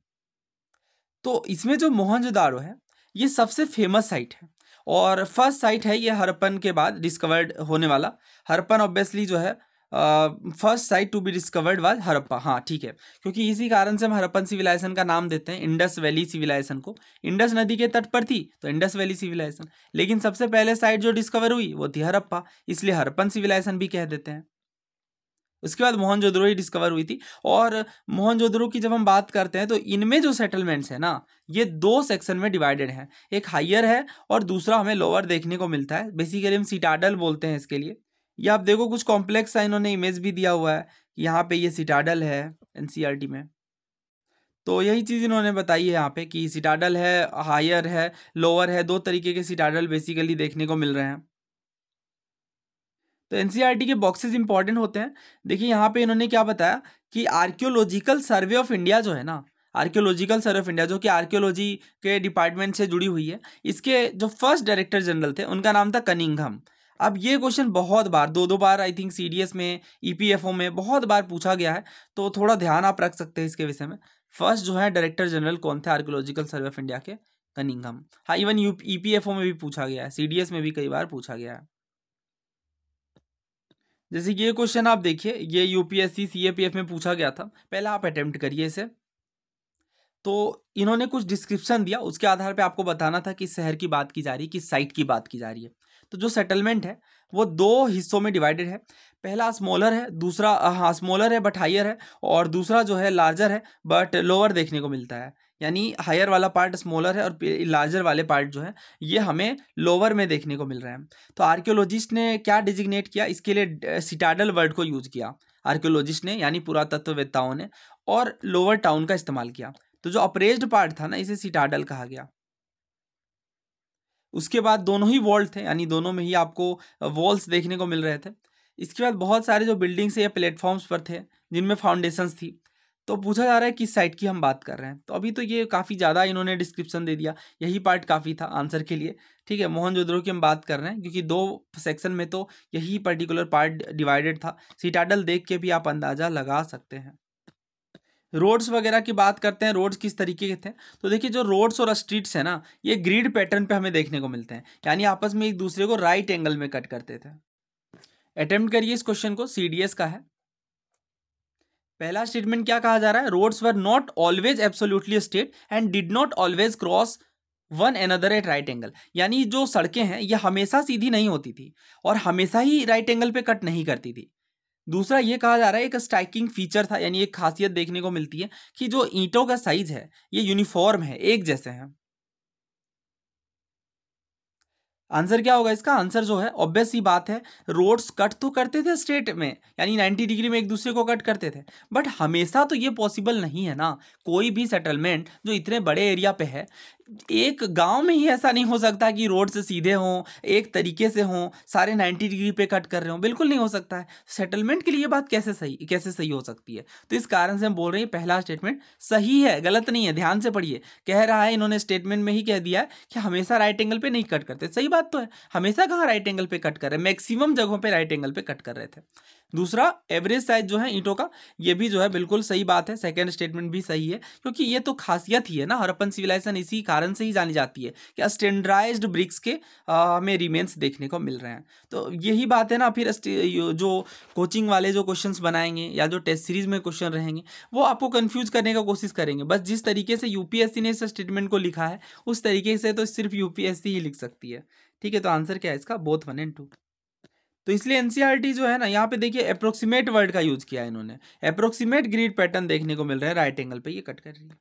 तो इसमें जो मोहनजोदारो है ये सबसे फेमस साइट है और फर्स्ट साइट है ये हरपन के बाद डिस्कवर्ड होने वाला हरपन ऑब्वियसली जो है first site to be discovered was Harappa हाँ ठीक है क्योंकि इसी कारण से हम हरप्पन सिविलाइजेशन का नाम देते हैं इंडस वैली सिविलाइजेशन को इंडस नदी के तट पर थी तो इंडस वैली सिविलाइजेशन लेकिन सबसे पहले साइट जो डिस्कवर हुई वो थी हरप्पा इसलिए हरप्पन सिविलाइजेशन भी कह देते हैं उसके बाद मोहनजोदड़ो ही डिस्कवर हुई थी और मोहनजोदड़ो की जब हम बात करते हैं तो इनमें जो सेटलमेंट्स है ना ये दो सेक्शन में डिवाइडेड हैं एक हायर है और दूसरा हमें लोअर देखने को मिलता है बेसिकली हम सिटाडल बोलते हैं इसके लिए या आप देखो कुछ कॉम्प्लेक्स है इन्होंने इमेज भी दिया हुआ है यहाँ पे ये सिटाडल है एन e में तो यही चीज़ इन्होंने बताई है यहाँ पे कि सिटाडल है हायर है लोअर है दो तरीके के सिटाडल बेसिकली देखने को मिल रहे हैं तो एन e के बॉक्सेज इंपॉर्टेंट होते हैं देखिए यहाँ पे इन्होंने क्या बताया कि आर्क्योलॉजिकल सर्वे ऑफ इंडिया जो है ना आर्क्योलॉजिकल सर्वे ऑफ इंडिया जो कि आर्क्योलॉजी के डिपार्टमेंट से जुड़ी हुई है इसके जो फर्स्ट डायरेक्टर जनरल थे उनका नाम था कनिंगम अब ये क्वेश्चन बहुत बार दो दो बार आई थिंक सी में ई e में बहुत बार पूछा गया है तो थोड़ा ध्यान आप रख सकते हैं इसके विषय में फर्स्ट जो है डायरेक्टर जनरल कौन थे आर्क्योलॉजिकल सर्वे ऑफ इंडिया के कनिंगम हाँ इवन यू ई में भी पूछा गया है सी में भी कई बार पूछा गया है जैसे ये क्वेश्चन आप देखिए ये यूपीएससी सीएपीएफ में पूछा गया था पहले आप अटेम्प्ट करिए इसे तो इन्होंने कुछ डिस्क्रिप्शन दिया उसके आधार पे आपको बताना था कि शहर की बात की जा रही है किस साइट की बात की जा रही है तो जो सेटलमेंट है वो दो हिस्सों में डिवाइडेड है पहला स्मॉलर है दूसरा हाँ स्मॉलर है बट हाइयर है और दूसरा जो है लार्जर है बट लोअर देखने को मिलता है यानी हायर वाला पार्ट स्मॉलर है और लार्जर वाले पार्ट जो है ये हमें लोअर में देखने को मिल रहे हैं तो आर्क्योलॉजिस्ट ने क्या डिजिग्नेट किया इसके लिए सिटाडल वर्ड को यूज़ किया आर्क्योलॉजिस्ट ने यानी पुरातत्ववेत्ताओं ने और लोअर टाउन का इस्तेमाल किया तो जो अपरेज्ड पार्ट था ना इसे सिटाडल कहा गया उसके बाद दोनों ही वॉल्ट थे यानी दोनों में ही आपको वॉल्स देखने को मिल रहे थे इसके बाद बहुत सारे जो बिल्डिंग्स या प्लेटफॉर्म्स पर थे जिनमें फाउंडेशंस थी तो पूछा जा रहा है किस साइट की हम बात कर रहे हैं तो अभी तो ये काफ़ी ज़्यादा इन्होंने डिस्क्रिप्शन दे दिया यही पार्ट काफ़ी था आंसर के लिए ठीक है मोहनजोदड़ो की हम बात कर रहे हैं क्योंकि दो सेक्शन में तो यही पर्टिकुलर पार्ट डिवाइडेड था सीटाडल देख के भी आप अंदाज़ा लगा सकते हैं रोड्स वगैरह की बात करते हैं रोड्स किस तरीके के थे तो देखिए जो रोड्स और स्ट्रीट्स हैं ना ये ग्रीड पैटर्न पे हमें देखने को मिलते हैं यानी आपस में एक दूसरे को राइट एंगल में कट करते थे अटेम्प्ट करिए इस क्वेश्चन को सी का है पहला स्टेटमेंट क्या कहा जा रहा है roads were not always absolutely straight and did not always cross one another at right angle यानी जो सड़कें हैं ये हमेशा सीधी नहीं होती थी और हमेशा ही राइट एंगल पे कट नहीं करती थी दूसरा ये कहा जा रहा है एक स्ट्राइकिंग फीचर था यानी एक खासियत देखने को मिलती है कि जो ईंटों का साइज है ये यूनिफॉर्म है एक जैसे हैं आंसर क्या होगा इसका आंसर जो है ऑब्वियस ही बात है रोड्स कट तो करते थे स्टेट में यानी 90 डिग्री में एक दूसरे को कट करते थे बट हमेशा तो ये पॉसिबल नहीं है ना कोई भी सेटलमेंट जो इतने बड़े एरिया पे है एक गांव में ही ऐसा नहीं हो सकता कि रोड से सीधे हों एक तरीके से हों सारे 90 डिग्री पे कट कर रहे हों बिल्कुल नहीं हो सकता है सेटलमेंट के लिए बात कैसे सही कैसे सही हो सकती है तो इस कारण से हम बोल रहे हैं पहला स्टेटमेंट सही है गलत नहीं है ध्यान से पढ़िए कह रहा है इन्होंने स्टेटमेंट में ही कह दिया कि हमेशा राइट एंगल पर नहीं कट करते सही बात तो है हमेशा कहाँ राइट एंगल पर कट कर रहे मैक्सिमम जगहों पर राइट एंगल पर कट कर रहे थे दूसरा एवरेज साइज जो है ईंटों का ये भी जो है बिल्कुल सही बात है सेकेंड स्टेटमेंट भी सही है क्योंकि ये तो खासियत ही है ना अपन सिविलाइजेशन इसी कारण से ही जानी जाती है कि स्टैंडर्डाइज्ड ब्रिक्स के हमें में रिमेन्स देखने को मिल रहे हैं तो यही बात है ना फिर जो कोचिंग वाले जो क्वेश्चन बनाएंगे या जो टेस्ट सीरीज में क्वेश्चन रहेंगे वो आपको कन्फ्यूज करने का कोशिश करेंगे बस जिस तरीके से यूपीएससी ने इस स्टेटमेंट को लिखा है उस तरीके से तो सिर्फ यूपीएससी ही लिख सकती है ठीक है तो आंसर क्या है इसका बोथ वन एंड टू तो इसलिए एनसीईआरटी e जो है ना यहाँ पे देखिए अप्रोक्सीमेट वर्ड का यूज किया है इन्होंने अप्रोक्सीमेट ग्रीड पैटर्न देखने को मिल रहा है राइट एंगल पे ये कट कर रही है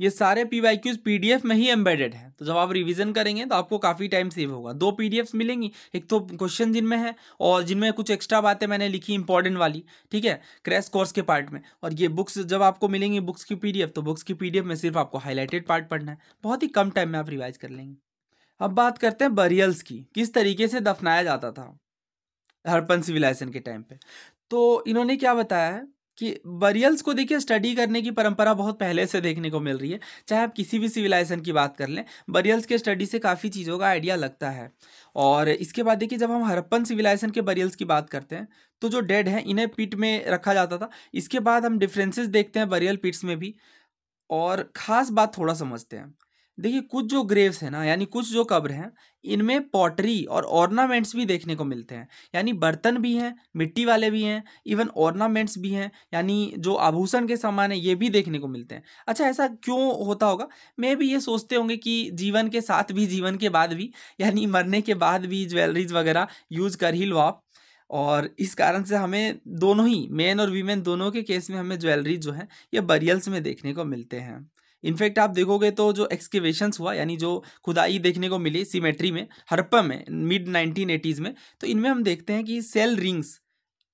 ये सारे पी वाई क्यूज पी में ही एम्बेडेड है तो जब आप रिविजन करेंगे तो आपको काफ़ी टाइम सेव होगा दो पी मिलेंगी एक तो क्वेश्चन जिनमें है और जिनमें कुछ एक्स्ट्रा बातें मैंने लिखी इंपॉर्टेंट वाली ठीक है क्रैश कोर्स के पार्ट में और ये बुक्स जब आपको मिलेंगी बुक्स की पी तो बुक्स की पी में सिर्फ आपको हाईलाइटेड पार्ट पढ़ना है बहुत ही कम टाइम में आप रिवाइज कर लेंगे अब बात करते हैं बरियल्स की किस तरीके से दफनाया जाता था हरपन सिविलाइजेशन के टाइम पे तो इन्होंने क्या बताया है कि बरियल्स को देखिए स्टडी करने की परंपरा बहुत पहले से देखने को मिल रही है चाहे आप किसी भी सिविलाइजेशन की बात कर लें बरियल्स के स्टडी से काफ़ी चीज़ों का आइडिया लगता है और इसके बाद देखिए जब हम हरप्पन सिविलाइजेशन के बरियल्स की बात करते हैं तो जो डेड हैं इन्हें पिट में रखा जाता था इसके बाद हम डिफ्रेंसेज देखते हैं बरियल पिट्स में भी और ख़ास बात थोड़ा समझते हैं देखिए कुछ जो ग्रेव्स हैं ना यानी कुछ जो कब्र हैं इनमें पॉटरी और ऑर्नामेंट्स भी देखने को मिलते हैं यानी बर्तन भी हैं मिट्टी वाले भी हैं इवन ऑर्नामेंट्स भी हैं यानी जो आभूषण के सामान है ये भी देखने को मिलते हैं अच्छा ऐसा क्यों होता होगा मैं भी ये सोचते होंगे कि जीवन के साथ भी जीवन के बाद भी यानी मरने के बाद भी ज्वेलरीज वगैरह यूज़ कर ही लो आप और इस कारण से हमें दोनों ही मेन और वीमेन दोनों के केस में हमें ज्वेलरी जो है ये बरियल्स में देखने को मिलते हैं इनफैक्ट आप देखोगे तो जो एक्सकेवेशन हुआ यानी जो खुदाई देखने को मिली सीमेट्री में हरप्पा में मिड नाइनटीन एटीज़ में तो इनमें हम देखते हैं कि सेल रिंग्स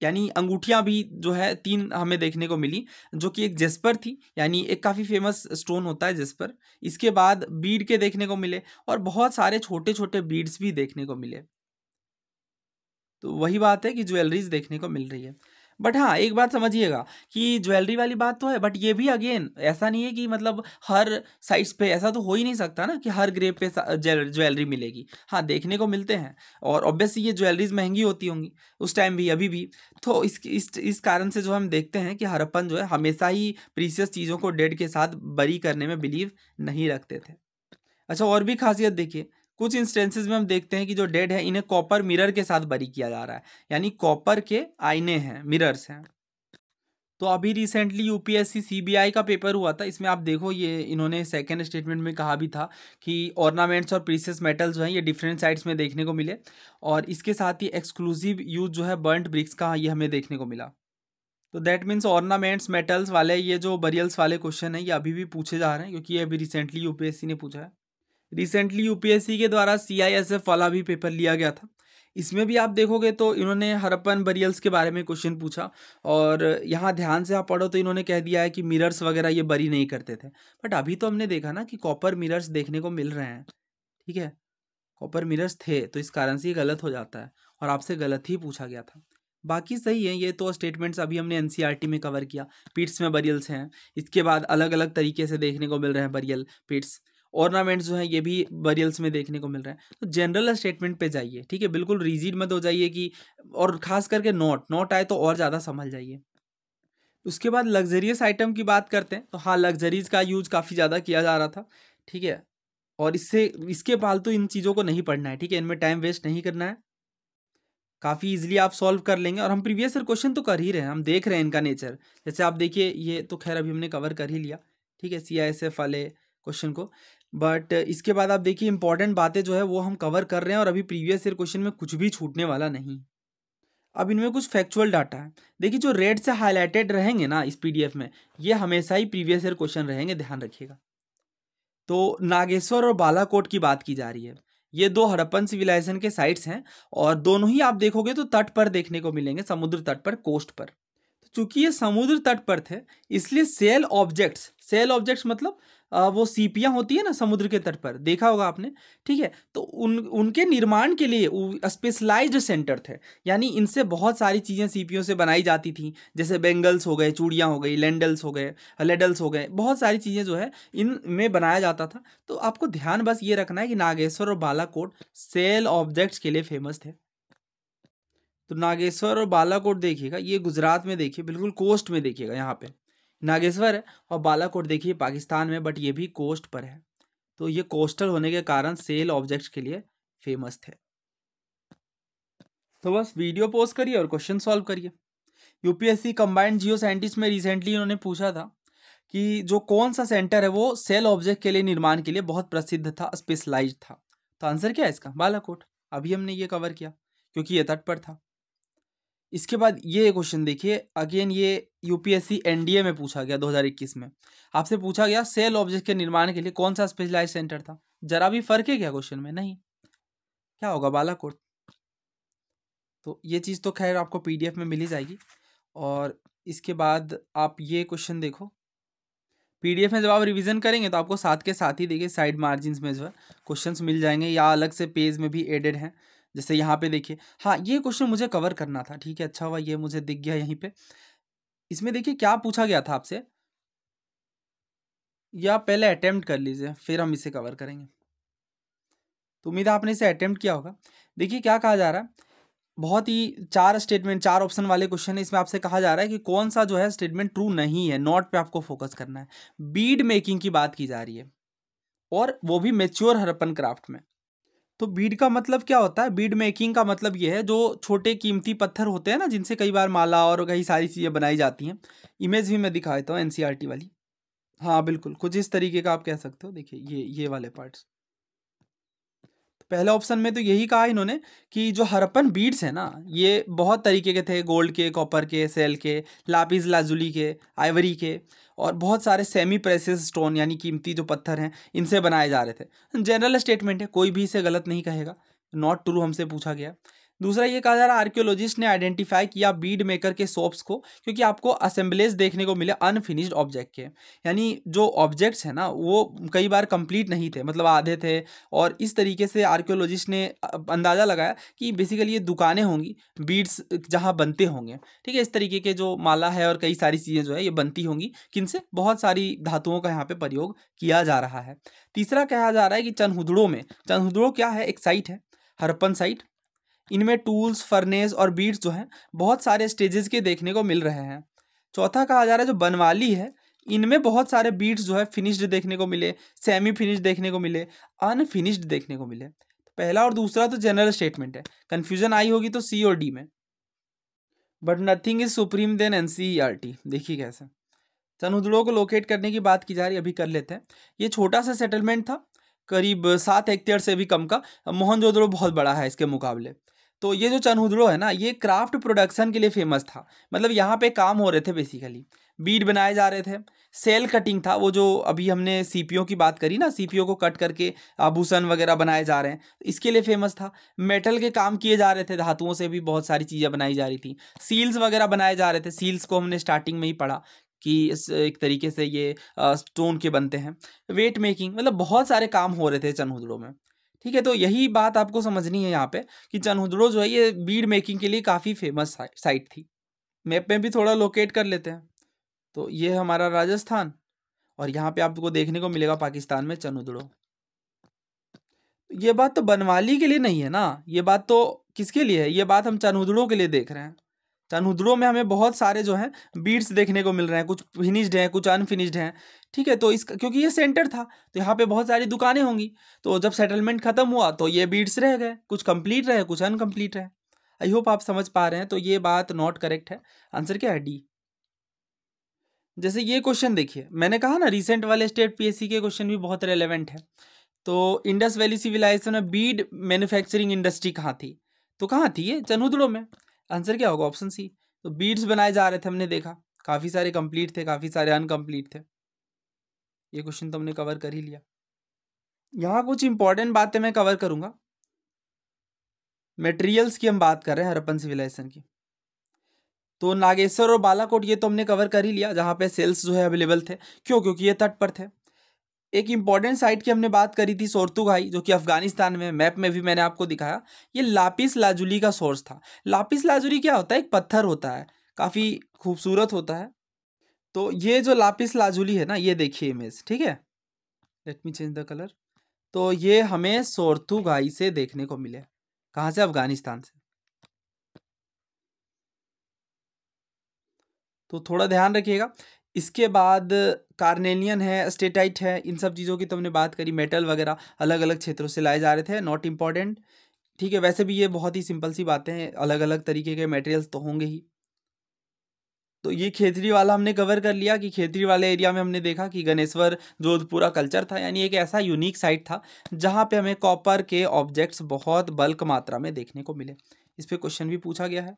यानी अंगूठियाँ भी जो है तीन हमें देखने को मिली जो कि एक जेस्पर थी यानी एक काफ़ी फेमस स्टोन होता है जेस्पर इसके बाद बीड के देखने को मिले और बहुत सारे छोटे छोटे बीड्स भी देखने को मिले तो वही बात है कि ज्वेलरीज देखने को मिल रही है बट हाँ एक बात समझिएगा कि ज्वेलरी वाली बात तो है बट ये भी अगेन ऐसा नहीं है कि मतलब हर साइट्स पे ऐसा तो हो ही नहीं सकता ना कि हर ग्रेप पे ज्वेलरी मिलेगी हाँ देखने को मिलते हैं और ऑब्वियसली ये ज्वेलरीज महंगी होती होंगी उस टाइम भी अभी भी तो इस इस इस कारण से जो हम देखते हैं कि हरप्पन जो है हमेशा ही प्रीसियस चीज़ों को डेड के साथ बरी करने में बिलीव नहीं रखते थे अच्छा और भी खासियत देखिए कुछ इंस्टेंसेज में हम देखते हैं कि जो डेड है इन्हें कॉपर मिरर के साथ बरी किया जा रहा है यानी कॉपर के आईने हैं मिरर्स हैं तो अभी रिसेंटली यूपीएससी सीबीआई का पेपर हुआ था इसमें आप देखो ये इन्होंने सेकेंड स्टेटमेंट में कहा भी था कि ऑर्नामेंट्स और प्रीसियस मेटल्स जो हैं ये डिफरेंट साइड्स में देखने को मिले और इसके साथ ही एक्सक्लूसिव यूज जो है बर्नड ब्रिक्स का ये हमें देखने को मिला तो दैट मीन्स ऑर्नामेंट्स मेटल्स वाले ये जो बरियल्स वाले क्वेश्चन हैं ये अभी भी पूछे जा रहे हैं क्योंकि ये अभी रिसेंटली यू ने पूछा है रिसेंटली यूपीएससी के द्वारा सीआईएसएफ वाला भी पेपर लिया गया था इसमें भी आप देखोगे तो इन्होंने हरपन बरियल्स के बारे में क्वेश्चन पूछा और यहाँ ध्यान से आप पढ़ो तो इन्होंने कह दिया है कि मिरर्स वगैरह ये बरी नहीं करते थे बट अभी तो हमने देखा ना कि कॉपर मिरर्स देखने को मिल रहे हैं ठीक है कॉपर मिरर्स थे तो इस कारण से ये गलत हो जाता है और आपसे गलत ही पूछा गया था बाकी सही है ये तो स्टेटमेंट्स अभी हमने एनसीईआरटी e में कवर किया पिट्स में बरियल्स हैं इसके बाद अलग अलग तरीके से देखने को मिल रहे हैं बरियल पिट्स ऑर्नामेंट्स जो हैं ये भी बरियल्स में देखने को मिल रहे हैं तो जनरल स्टेटमेंट पे जाइए ठीक है बिल्कुल रिजिड मत हो जाइए कि और खास करके नोट नोट आए तो और ज़्यादा संभल जाइए उसके बाद लग्जरियस आइटम की बात करते हैं तो हाँ लग्जरीज का यूज काफ़ी ज़्यादा किया जा रहा था ठीक है और इससे इसके पालतू तो इन चीज़ों को नहीं पढ़ना है ठीक है इनमें टाइम वेस्ट नहीं करना है काफ़ी इजीली आप सॉल्व कर लेंगे और हम प्रीवियस ईयर क्वेश्चन तो कर ही रहे हैं हम देख रहे हैं इनका नेचर जैसे आप देखिए ये तो खैर अभी हमने कवर कर ही लिया ठीक है सी आई एस एफ वाले क्वेश्चन को बट uh, इसके बाद आप देखिए इंपॉर्टेंट बातें जो है वो हम कवर कर रहे हैं और अभी प्रीवियस ईयर क्वेश्चन में कुछ भी छूटने वाला नहीं अब इनमें कुछ फैक्चुअल डाटा है देखिए जो रेड से हाईलाइटेड रहेंगे ना इस पीडीएफ में ये हमेशा ही प्रीवियस ईयर क्वेश्चन रहेंगे ध्यान रखिएगा तो नागेश्वर और बालाकोट की बात की जा रही है ये दो हड़प्पन सिविलाइजेशन के साइट्स हैं और दोनों ही आप देखोगे तो तट पर देखने को मिलेंगे समुद्र तट पर कोस्ट पर तो चूंकि ये समुद्र तट पर थे इसलिए सेल ऑब्जेक्ट्स सेल ऑब्जेक्ट्स मतलब वो सीपियाँ होती है ना समुद्र के तट पर देखा होगा आपने ठीक है तो उन उनके निर्माण के लिए स्पेशलाइज्ड सेंटर थे यानी इनसे बहुत सारी चीज़ें सीपियों से बनाई जाती थी जैसे बेंगल्स हो गए चूड़ियाँ हो गई लैंडल्स हो गए लेडल्स हो गए बहुत सारी चीज़ें जो है इन में बनाया जाता था तो आपको ध्यान बस ये रखना है कि नागेश्वर और बालाकोट सेल ऑब्जेक्ट्स के लिए फेमस थे तो नागेश्वर और बालाकोट देखिएगा ये गुजरात में देखिए बिल्कुल कोस्ट में देखिएगा यहाँ पे नागेश्वर और बालाकोट देखिए पाकिस्तान में बट ये भी कोस्ट पर है तो ये कोस्टल होने के कारण सेल ऑब्जेक्ट्स के लिए फेमस थे तो बस वीडियो पोस्ट करिए और क्वेश्चन सॉल्व करिए यूपीएससी कंबाइंड जियो साइंटिस्ट में रिसेंटली उन्होंने पूछा था कि जो कौन सा सेंटर है वो सेल ऑब्जेक्ट के लिए निर्माण के लिए बहुत प्रसिद्ध था स्पेशलाइज था तो आंसर क्या है इसका बालाकोट अभी हमने ये कवर किया क्योंकि ये तट पर था इसके बाद ये क्वेश्चन देखिए अगेन ये यूपीएससी एनडीए में पूछा गया 2021 में आपसे पूछा गया सेल ऑब्जेक्ट के निर्माण के लिए कौन सा स्पेशलाइज सेंटर था जरा भी फर्क है क्या क्वेश्चन में नहीं क्या होगा बालाकोट तो ये चीज़ तो खैर आपको पीडीएफ में मिली जाएगी और इसके बाद आप ये क्वेश्चन देखो पीडीएफ में जब आप रिवीजन करेंगे तो आपको साथ के साथ ही देखिए साइड मार्जिन में जो है क्वेश्चन मिल जाएंगे या अलग से पेज में भी एडेड हैं जैसे यहाँ पे देखिए हाँ ये क्वेश्चन मुझे कवर करना था ठीक है अच्छा हुआ ये मुझे दिख गया यहीं पे इसमें देखिए क्या पूछा गया था आपसे या पहले अटैम्प्ट कर लीजिए फिर हम इसे कवर करेंगे तो उम्मीद है आपने इसे अटेम्प्ट किया होगा देखिए क्या कहा जा रहा है बहुत ही चार स्टेटमेंट चार ऑप्शन वाले क्वेश्चन है इसमें आपसे कहा जा रहा है कि कौन सा जो है स्टेटमेंट ट्रू नहीं है नॉट पे आपको फोकस करना है बीड मेकिंग की बात की जा रही है और वो भी मेच्योर हरपन क्राफ्ट में तो बीड का मतलब क्या होता है बीड मेकिंग का मतलब ये है जो छोटे कीमती पत्थर होते हैं ना जिनसे कई बार माला और कई सारी चीज़ें बनाई जाती हैं इमेज भी मैं दिखा देता हूँ एन e वाली हाँ बिल्कुल कुछ इस तरीके का आप कह सकते हो देखिए ये ये वाले पार्ट्स तो पहले ऑप्शन में तो यही कहा इन्होंने कि जो हरपन बीड्स हैं ना ये बहुत तरीके के थे गोल्ड के कॉपर के सेल के लापिस लाजुली के आइवरी के और बहुत सारे सेमी प्रेसिस स्टोन यानी कीमती जो पत्थर हैं इनसे बनाए जा रहे थे जनरल स्टेटमेंट है कोई भी इसे गलत नहीं कहेगा नॉट ट्रू हमसे पूछा गया दूसरा ये कहा जा रहा है आर्क्योलॉजिस्ट ने आइडेंटिफाई किया बीड मेकर के सोप्स को क्योंकि आपको असेंबलेज देखने को मिले अनफिनिश्ड ऑब्जेक्ट के यानी जो ऑब्जेक्ट्स हैं ना वो कई बार कंप्लीट नहीं थे मतलब आधे थे और इस तरीके से आर्क्योलॉजिस्ट ने अंदाज़ा लगाया कि बेसिकली ये दुकानें होंगी बीड्स जहाँ बनते होंगे ठीक है इस तरीके के जो माला है और कई सारी चीज़ें जो है ये बनती होंगी से बहुत सारी धातुओं का यहाँ पर प्रयोग किया जा रहा है तीसरा कहा जा रहा है कि चनहुदड़ों में चनहुदड़ों क्या है एक साइट है हरपन साइट इनमें टूल्स फर्नेस और बीट्स जो हैं बहुत सारे स्टेजेस के देखने को मिल रहे हैं चौथा कहा जा रहा है जो बनवाली है इनमें बहुत सारे बीट्स जो है फिनिश्ड देखने को मिले सेमी फिनिश्ड देखने को मिले अनफिनिश्ड देखने को मिले तो पहला और दूसरा तो जनरल स्टेटमेंट है कन्फ्यूजन आई होगी तो सी और डी में but nothing is supreme than N C R T देखिए कैसे तनुदड़ों को लोकेट करने की बात की जा रही है अभी कर लेते हैं ये छोटा सा सेटलमेंट था करीब सात हेक्टेयर से भी कम का मोहनजोदड़ो बहुत बड़ा है इसके मुकाबले तो ये जो चनहुदड़ो है ना ये क्राफ्ट प्रोडक्शन के लिए फेमस था मतलब यहाँ पे काम हो रहे थे बेसिकली बीड बनाए जा रहे थे सेल कटिंग था वो जो अभी हमने सी की बात करी ना सी को कट करके आभूषण वगैरह बनाए जा रहे हैं इसके लिए फेमस था मेटल के काम किए जा रहे थे धातुओं से भी बहुत सारी चीज़ें बनाई जा रही थी सील्स वगैरह बनाए जा रहे थे सील्स को हमने स्टार्टिंग में ही पढ़ा कि इस एक तरीके से ये स्टोन के बनते हैं वेट मेकिंग मतलब बहुत सारे काम हो रहे थे चनहुदड़ों में ठीक है तो यही बात आपको समझनी है यहाँ पे कि चनहुद्रो जो है ये बीड मेकिंग के लिए काफ़ी फेमस साइट थी मैप में भी थोड़ा लोकेट कर लेते हैं तो ये हमारा राजस्थान और यहाँ पे आपको देखने को मिलेगा पाकिस्तान में चनहुद्रो तो ये बात तो बनवाली के लिए नहीं है ना ये बात तो किसके लिए है ये बात हम चनहुद्रो के लिए देख रहे हैं चानहुद्रों में हमें बहुत सारे जो हैं बीट्स देखने को मिल रहे हैं कुछ फिनिश्ड हैं कुछ अनफिनिश्ड हैं ठीक है तो इस क्योंकि ये सेंटर था तो यहाँ पे बहुत सारी दुकानें होंगी तो जब सेटलमेंट खत्म हुआ तो ये बीट्स रह गए कुछ कंप्लीट रहे कुछ अनकम्प्लीट रहे आई होप आप समझ पा रहे हैं तो ये बात नॉट करेक्ट है आंसर क्या है डी जैसे ये क्वेश्चन देखिए मैंने कहा ना रिसेंट वाले स्टेट पी के क्वेश्चन भी बहुत रेलिवेंट है तो इंडस वैली सिविलाइजेशन में बीड मैन्युफैक्चरिंग इंडस्ट्री कहाँ थी तो कहाँ थी ये चनहुदड़ों में आंसर क्या होगा ऑप्शन सी तो बीड्स बनाए जा रहे थे हमने देखा काफ़ी सारे कंप्लीट थे काफ़ी सारे अनकम्प्लीट थे ये क्वेश्चन तो हमने कवर कर ही लिया यहाँ कुछ इंपॉर्टेंट बातें मैं कवर करूंगा मेटेरियल्स की हम बात कर रहे हैं हरपन सिविलाइजेशन की तो नागेश्वर और बालाकोट ये तो हमने कवर कर ही लिया जहाँ पे सेल्स जो है अवेलेबल थे क्यों क्योंकि ये तट पर थे एक इम्पॉर्टेंट साइट की हमने बात करी थी सोर्तुगाई जो कि अफगानिस्तान में मैप में भी मैंने आपको दिखाया ये लापिस लाजुली का सोर्स था लापिस लाजुली क्या होता है एक पत्थर होता है काफ़ी खूबसूरत होता है तो ये जो लापिस लाजुली है ना ये देखिए इमेज ठीक है let me change the colour तो ये हमें घाई से देखने को मिले कहाँ से अफगानिस्तान से तो थोड़ा ध्यान रखिएगा इसके बाद कार्नेलियन है स्टेटाइट है इन सब चीज़ों की तो हमने बात करी मेटल वगैरह अलग अलग क्षेत्रों से लाए जा रहे थे नॉट इम्पॉर्टेंट ठीक है वैसे भी ये बहुत ही सिंपल सी बातें हैं अलग अलग तरीके के मटेरियल्स तो होंगे ही तो ये खेतरी वाला हमने कवर कर लिया कि खेतरी वाले एरिया में हमने देखा कि गणेश्वर जोधपुरा कल्चर था यानी एक ऐसा यूनिक साइट था जहाँ पे हमें कॉपर के ऑब्जेक्ट्स बहुत बल्क मात्रा में देखने को मिले इस पर क्वेश्चन भी पूछा गया है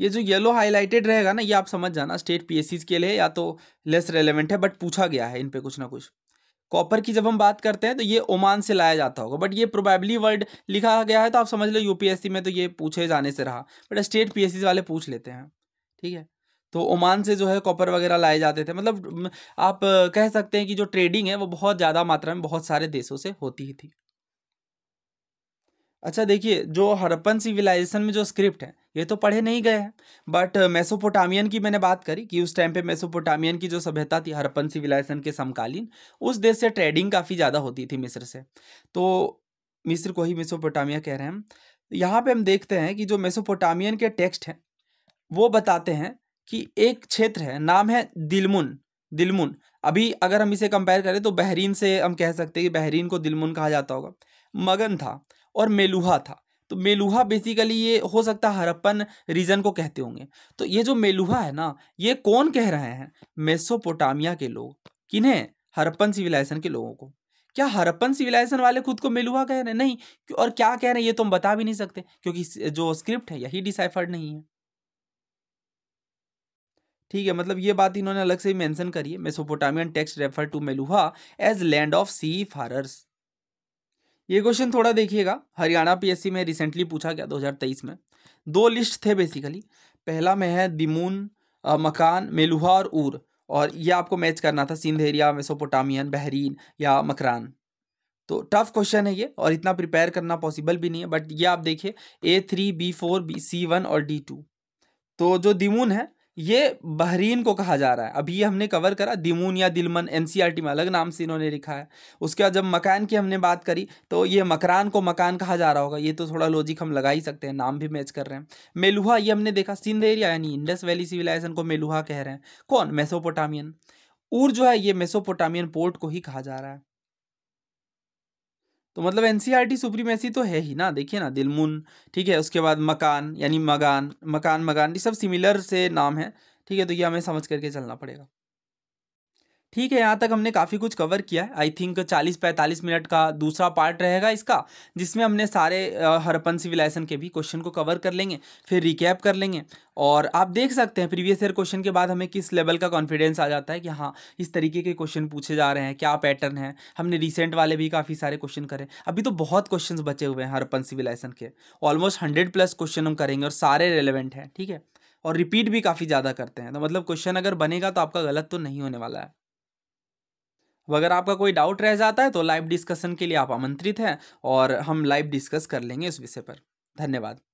ये जो येलो हाईलाइटेड रहेगा ना ये आप समझ जाना स्टेट पीएससीज के लिए या तो लेस रेलेवेंट है बट पूछा गया है इन पे कुछ ना कुछ कॉपर की जब हम बात करते हैं तो ये ओमान से लाया जाता होगा बट ये प्रोबेबली वर्ड लिखा गया है तो आप समझ लो यूपीएससी में तो ये पूछे जाने से रहा बट स्टेट पीएससी वाले पूछ लेते हैं ठीक है तो ओमान से जो है कॉपर वगैरह लाए जाते थे मतलब आप कह सकते हैं कि जो ट्रेडिंग है वो बहुत ज़्यादा मात्रा में बहुत सारे देशों से होती ही थी अच्छा देखिए जो हरपन सिविलाइजेशन में जो स्क्रिप्ट है ये तो पढ़े नहीं गए हैं बट मेसोपोटामियन uh, की मैंने बात करी कि उस टाइम पे मेसोपोटामियन की जो सभ्यता थी हरपन सिविलाइजेशन के समकालीन उस देश से ट्रेडिंग काफ़ी ज़्यादा होती थी मिस्र से तो मिस्र को ही मेसोपोटामिया कह रहे हैं यहाँ पे हम देखते हैं कि जो मेसोपोटामियन के टेक्स्ट हैं वो बताते हैं कि एक क्षेत्र है नाम है दिलमुन दिलमुन अभी अगर हम इसे कंपेयर करें तो बहरीन से हम कह सकते हैं कि बहरीन को दिलमुन कहा जाता होगा मगन था और मेलुहा था तो मेलुहा बेसिकली ये हो सकता है हरप्पन रीजन को कहते होंगे तो ये जो मेलुहा है ना ये कौन कह रहे हैं मेसोपोटामिया के लोग किन्हें हरप्पन सिविलाइजेशन के लोगों को क्या हरप्पन सिविलाइजेशन वाले खुद को मेलुहा कह रहे हैं नहीं और क्या कह रहे हैं ये तुम बता भी नहीं सकते क्योंकि जो स्क्रिप्ट है यही डिसाइफर्ड नहीं है ठीक है मतलब ये बात इन्होंने अलग से मेंशन करी है Mesopotamian text refer to Meluhha as land of seafarers ये क्वेश्चन थोड़ा देखिएगा हरियाणा पीएससी में रिसेंटली पूछा गया 2023 में दो लिस्ट थे बेसिकली पहला में है दिमून आ, मकान मेलुहा और ऊर और ये आपको मैच करना था सिंधेरिया मेसोपोटामियन बहरीन या मकरान तो टफ क्वेश्चन है ये और इतना प्रिपेयर करना पॉसिबल भी नहीं है बट ये आप देखिए A three B four B C one और डी टू तो जो दिमून है ये बहरीन को कहा जा रहा है अभी ये हमने कवर करा दिमून या दिलमन एन में अलग नाम से इन्होंने लिखा है उसके बाद जब मकान की हमने बात करी तो ये मकरान को मकान कहा जा रहा होगा ये तो थोड़ा लॉजिक हम लगा ही सकते हैं नाम भी मैच कर रहे हैं मेलुहा ये हमने देखा सिंध एरिया यानी इंडस वैली सिविलाइजेशन को मेलुहा कह रहे हैं कौन मेसोपोटामियन ऊर जो है ये मेसोपोटामियन पोर्ट को ही कहा जा रहा है तो मतलब एन e सुप्रीमेसी तो है ही ना देखिए ना दिलमुन ठीक है उसके बाद मकान यानी मगान मकान मगान ये सब सिमिलर से नाम है ठीक है तो ये हमें समझ करके चलना पड़ेगा ठीक है यहाँ तक हमने काफ़ी कुछ कवर किया है आई थिंक 40-45 मिनट का दूसरा पार्ट रहेगा इसका जिसमें हमने सारे हरपन सिविलाइजेशन के भी क्वेश्चन को कवर कर लेंगे फिर रिकैप कर लेंगे और आप देख सकते हैं प्रीवियस ईयर क्वेश्चन के बाद हमें किस लेवल का कॉन्फिडेंस आ जाता है कि हाँ इस तरीके के क्वेश्चन पूछे जा रहे हैं क्या पैटर्न है हमने रिसेंट वाले भी काफ़ी सारे क्वेश्चन करे अभी तो बहुत क्वेश्चन बचे हुए हैं हरपन सिविलाइजेशन के ऑलमोस्ट हंड्रेड प्लस क्वेश्चन हम करेंगे और सारे रेलिवेंट हैं ठीक है और रिपीट भी काफ़ी ज़्यादा करते हैं तो मतलब क्वेश्चन अगर बनेगा तो आपका गलत तो नहीं होने वाला है अगर आपका कोई डाउट रह जाता है तो लाइव डिस्कशन के लिए आप आमंत्रित हैं और हम लाइव डिस्कस कर लेंगे इस विषय पर धन्यवाद